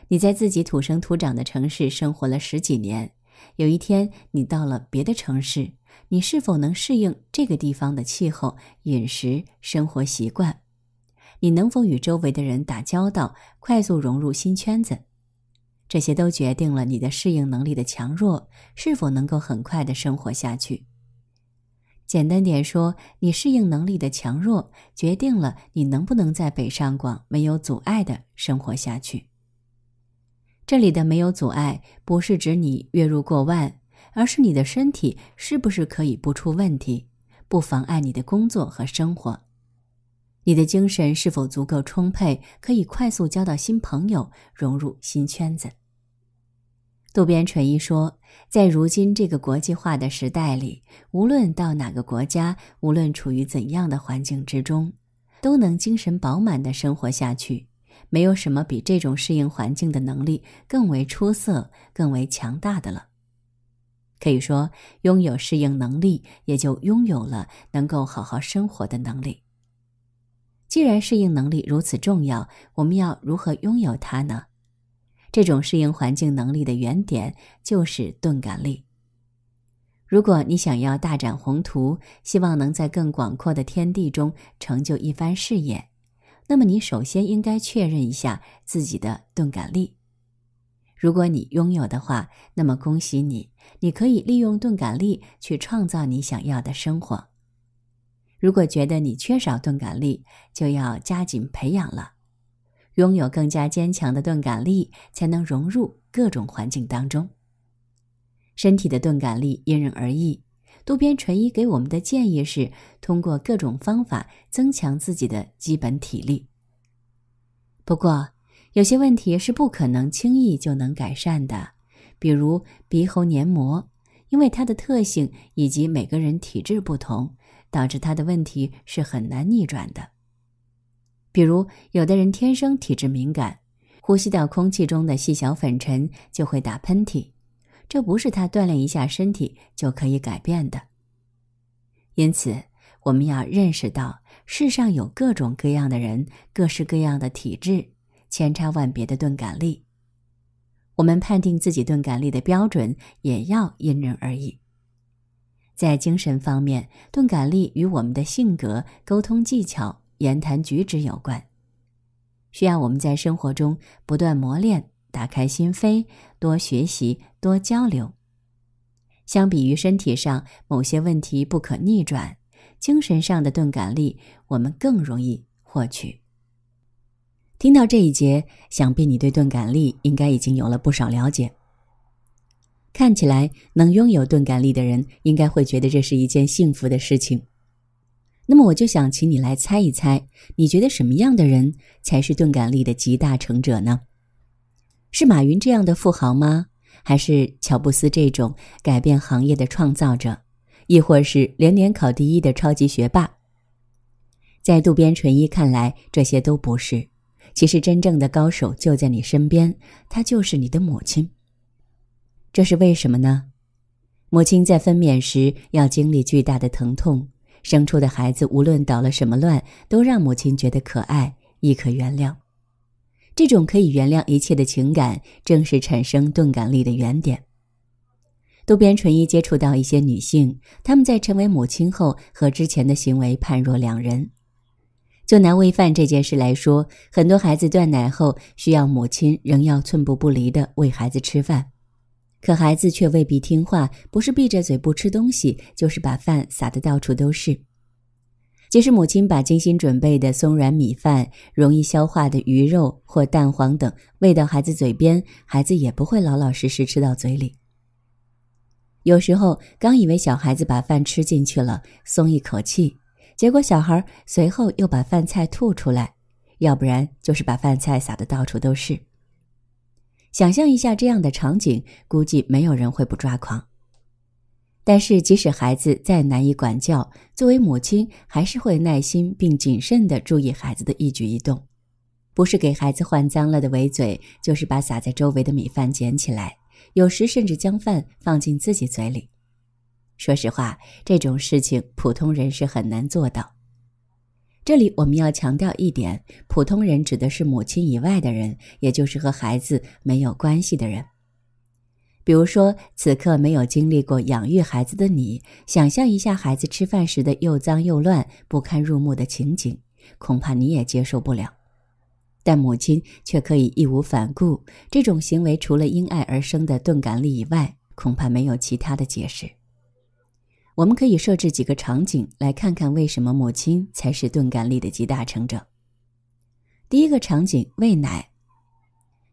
你在自己土生土长的城市生活了十几年，有一天你到了别的城市，你是否能适应这个地方的气候、饮食、生活习惯？你能否与周围的人打交道，快速融入新圈子？这些都决定了你的适应能力的强弱，是否能够很快的生活下去。简单点说，你适应能力的强弱决定了你能不能在北上广没有阻碍的生活下去。这里的“没有阻碍”不是指你月入过万，而是你的身体是不是可以不出问题，不妨碍你的工作和生活，你的精神是否足够充沛，可以快速交到新朋友，融入新圈子。渡边淳一说，在如今这个国际化的时代里，无论到哪个国家，无论处于怎样的环境之中，都能精神饱满地生活下去。没有什么比这种适应环境的能力更为出色、更为强大的了。可以说，拥有适应能力，也就拥有了能够好好生活的能力。既然适应能力如此重要，我们要如何拥有它呢？这种适应环境能力的原点就是钝感力。如果你想要大展宏图，希望能在更广阔的天地中成就一番事业，那么你首先应该确认一下自己的钝感力。如果你拥有的话，那么恭喜你，你可以利用钝感力去创造你想要的生活。如果觉得你缺少钝感力，就要加紧培养了。拥有更加坚强的钝感力，才能融入各种环境当中。身体的钝感力因人而异，渡边淳一给我们的建议是通过各种方法增强自己的基本体力。不过，有些问题是不可能轻易就能改善的，比如鼻喉黏膜，因为它的特性以及每个人体质不同，导致他的问题是很难逆转的。比如，有的人天生体质敏感，呼吸到空气中的细小粉尘就会打喷嚏，这不是他锻炼一下身体就可以改变的。因此，我们要认识到世上有各种各样的人，各式各样的体质，千差万别的钝感力。我们判定自己钝感力的标准也要因人而异。在精神方面，钝感力与我们的性格、沟通技巧。言谈举止有关，需要我们在生活中不断磨练，打开心扉，多学习，多交流。相比于身体上某些问题不可逆转，精神上的钝感力，我们更容易获取。听到这一节，想必你对钝感力应该已经有了不少了解。看起来，能拥有钝感力的人，应该会觉得这是一件幸福的事情。那么我就想请你来猜一猜，你觉得什么样的人才是钝感力的集大成者呢？是马云这样的富豪吗？还是乔布斯这种改变行业的创造者？亦或是连年考第一的超级学霸？在渡边淳一看来，这些都不是。其实真正的高手就在你身边，他就是你的母亲。这是为什么呢？母亲在分娩时要经历巨大的疼痛。生出的孩子无论捣了什么乱，都让母亲觉得可爱，亦可原谅。这种可以原谅一切的情感，正是产生钝感力的原点。渡边淳一接触到一些女性，她们在成为母亲后和之前的行为判若两人。就拿喂饭这件事来说，很多孩子断奶后，需要母亲仍要寸步不离地喂孩子吃饭。可孩子却未必听话，不是闭着嘴不吃东西，就是把饭撒得到处都是。即使母亲把精心准备的松软米饭、容易消化的鱼肉或蛋黄等喂到孩子嘴边，孩子也不会老老实实吃到嘴里。有时候刚以为小孩子把饭吃进去了，松一口气，结果小孩随后又把饭菜吐出来，要不然就是把饭菜撒得到处都是。想象一下这样的场景，估计没有人会不抓狂。但是，即使孩子再难以管教，作为母亲还是会耐心并谨慎地注意孩子的一举一动，不是给孩子换脏了的围嘴，就是把撒在周围的米饭捡起来，有时甚至将饭放进自己嘴里。说实话，这种事情普通人是很难做到。这里我们要强调一点，普通人指的是母亲以外的人，也就是和孩子没有关系的人。比如说，此刻没有经历过养育孩子的你，想象一下孩子吃饭时的又脏又乱、不堪入目的情景，恐怕你也接受不了。但母亲却可以义无反顾，这种行为除了因爱而生的钝感力以外，恐怕没有其他的解释。我们可以设置几个场景，来看看为什么母亲才是钝感力的集大成者。第一个场景：喂奶。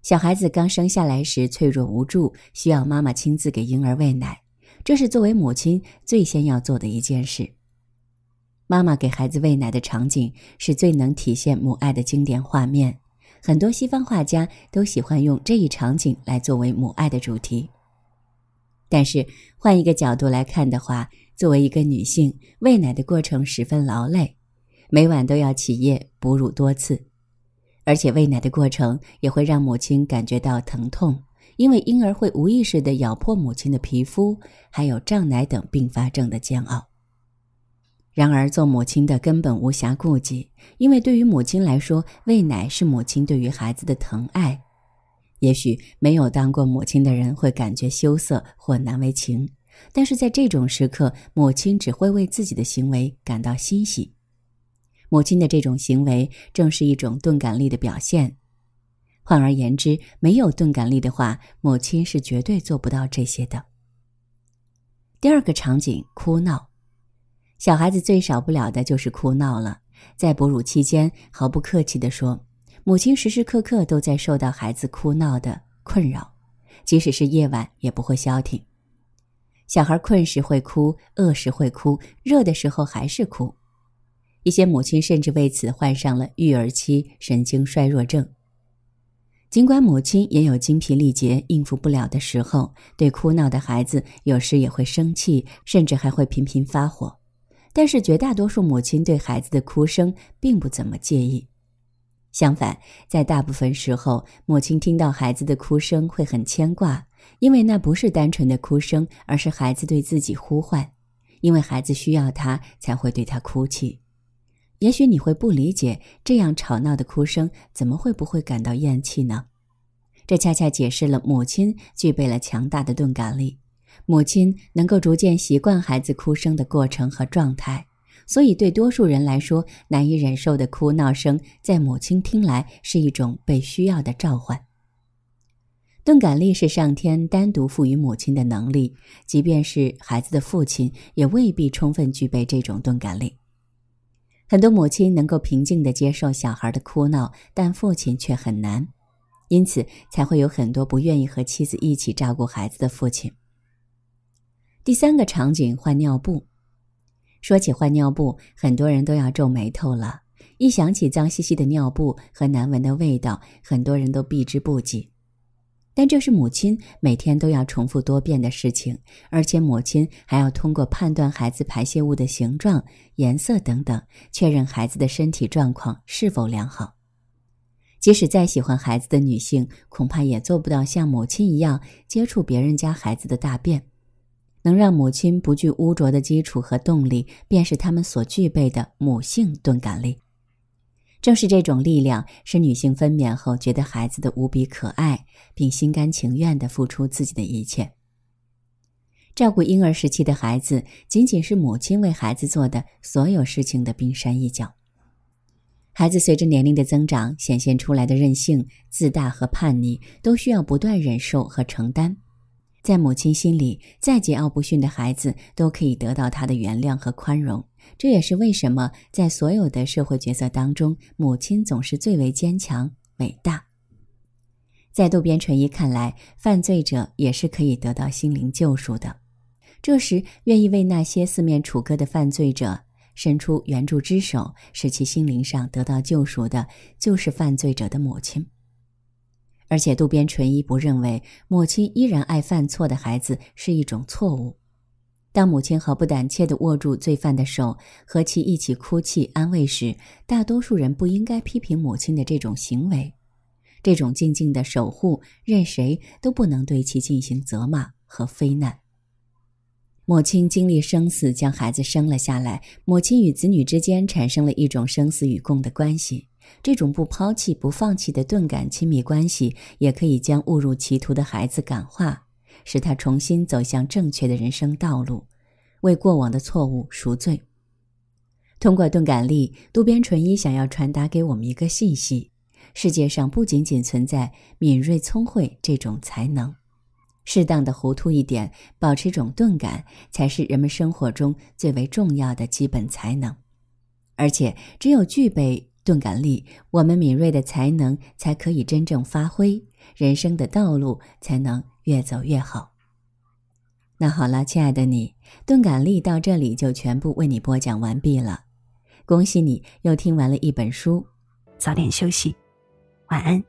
小孩子刚生下来时脆弱无助，需要妈妈亲自给婴儿喂奶，这是作为母亲最先要做的一件事。妈妈给孩子喂奶的场景是最能体现母爱的经典画面，很多西方画家都喜欢用这一场景来作为母爱的主题。但是换一个角度来看的话，作为一个女性，喂奶的过程十分劳累，每晚都要起夜哺乳多次，而且喂奶的过程也会让母亲感觉到疼痛，因为婴儿会无意识的咬破母亲的皮肤，还有胀奶等并发症的煎熬。然而，做母亲的根本无暇顾及，因为对于母亲来说，喂奶是母亲对于孩子的疼爱。也许没有当过母亲的人会感觉羞涩或难为情。但是在这种时刻，母亲只会为自己的行为感到欣喜。母亲的这种行为正是一种钝感力的表现。换而言之，没有钝感力的话，母亲是绝对做不到这些的。第二个场景：哭闹。小孩子最少不了的就是哭闹了。在哺乳期间，毫不客气地说，母亲时时刻刻都在受到孩子哭闹的困扰，即使是夜晚也不会消停。小孩困时会哭，饿时会哭，热的时候还是哭。一些母亲甚至为此患上了育儿期神经衰弱症。尽管母亲也有精疲力竭应付不了的时候，对哭闹的孩子有时也会生气，甚至还会频频发火。但是绝大多数母亲对孩子的哭声并不怎么介意。相反，在大部分时候，母亲听到孩子的哭声会很牵挂。因为那不是单纯的哭声，而是孩子对自己呼唤。因为孩子需要他，才会对他哭泣。也许你会不理解，这样吵闹的哭声怎么会不会感到厌弃呢？这恰恰解释了母亲具备了强大的钝感力。母亲能够逐渐习惯孩子哭声的过程和状态，所以对多数人来说难以忍受的哭闹声，在母亲听来是一种被需要的召唤。钝感力是上天单独赋予母亲的能力，即便是孩子的父亲，也未必充分具备这种钝感力。很多母亲能够平静地接受小孩的哭闹，但父亲却很难，因此才会有很多不愿意和妻子一起照顾孩子的父亲。第三个场景：换尿布。说起换尿布，很多人都要皱眉头了，一想起脏兮兮的尿布和难闻的味道，很多人都避之不及。但这是母亲每天都要重复多变的事情，而且母亲还要通过判断孩子排泄物的形状、颜色等等，确认孩子的身体状况是否良好。即使再喜欢孩子的女性，恐怕也做不到像母亲一样接触别人家孩子的大便。能让母亲不惧污浊的基础和动力，便是他们所具备的母性钝感力。正是这种力量，使女性分娩后觉得孩子的无比可爱，并心甘情愿的付出自己的一切。照顾婴儿时期的孩子，仅仅是母亲为孩子做的所有事情的冰山一角。孩子随着年龄的增长，显现出来的任性、自大和叛逆，都需要不断忍受和承担。在母亲心里，再桀骜不驯的孩子都可以得到她的原谅和宽容。这也是为什么，在所有的社会角色当中，母亲总是最为坚强伟大。在渡边淳一看来，犯罪者也是可以得到心灵救赎的。这时，愿意为那些四面楚歌的犯罪者伸出援助之手，使其心灵上得到救赎的，就是犯罪者的母亲。而且，渡边淳一不认为母亲依然爱犯错的孩子是一种错误。当母亲毫不胆怯地握住罪犯的手，和其一起哭泣安慰时，大多数人不应该批评母亲的这种行为。这种静静的守护，任谁都不能对其进行责骂和非难。母亲经历生死，将孩子生了下来。母亲与子女之间产生了一种生死与共的关系。这种不抛弃、不放弃的钝感亲密关系，也可以将误入歧途的孩子感化，使他重新走向正确的人生道路，为过往的错误赎罪。通过钝感力，渡边淳一想要传达给我们一个信息：世界上不仅仅存在敏锐聪慧这种才能，适当的糊涂一点，保持一种钝感，才是人们生活中最为重要的基本才能。而且，只有具备。钝感力，我们敏锐的才能才可以真正发挥，人生的道路才能越走越好。那好了，亲爱的你，钝感力到这里就全部为你播讲完毕了，恭喜你又听完了一本书，早点休息，晚安。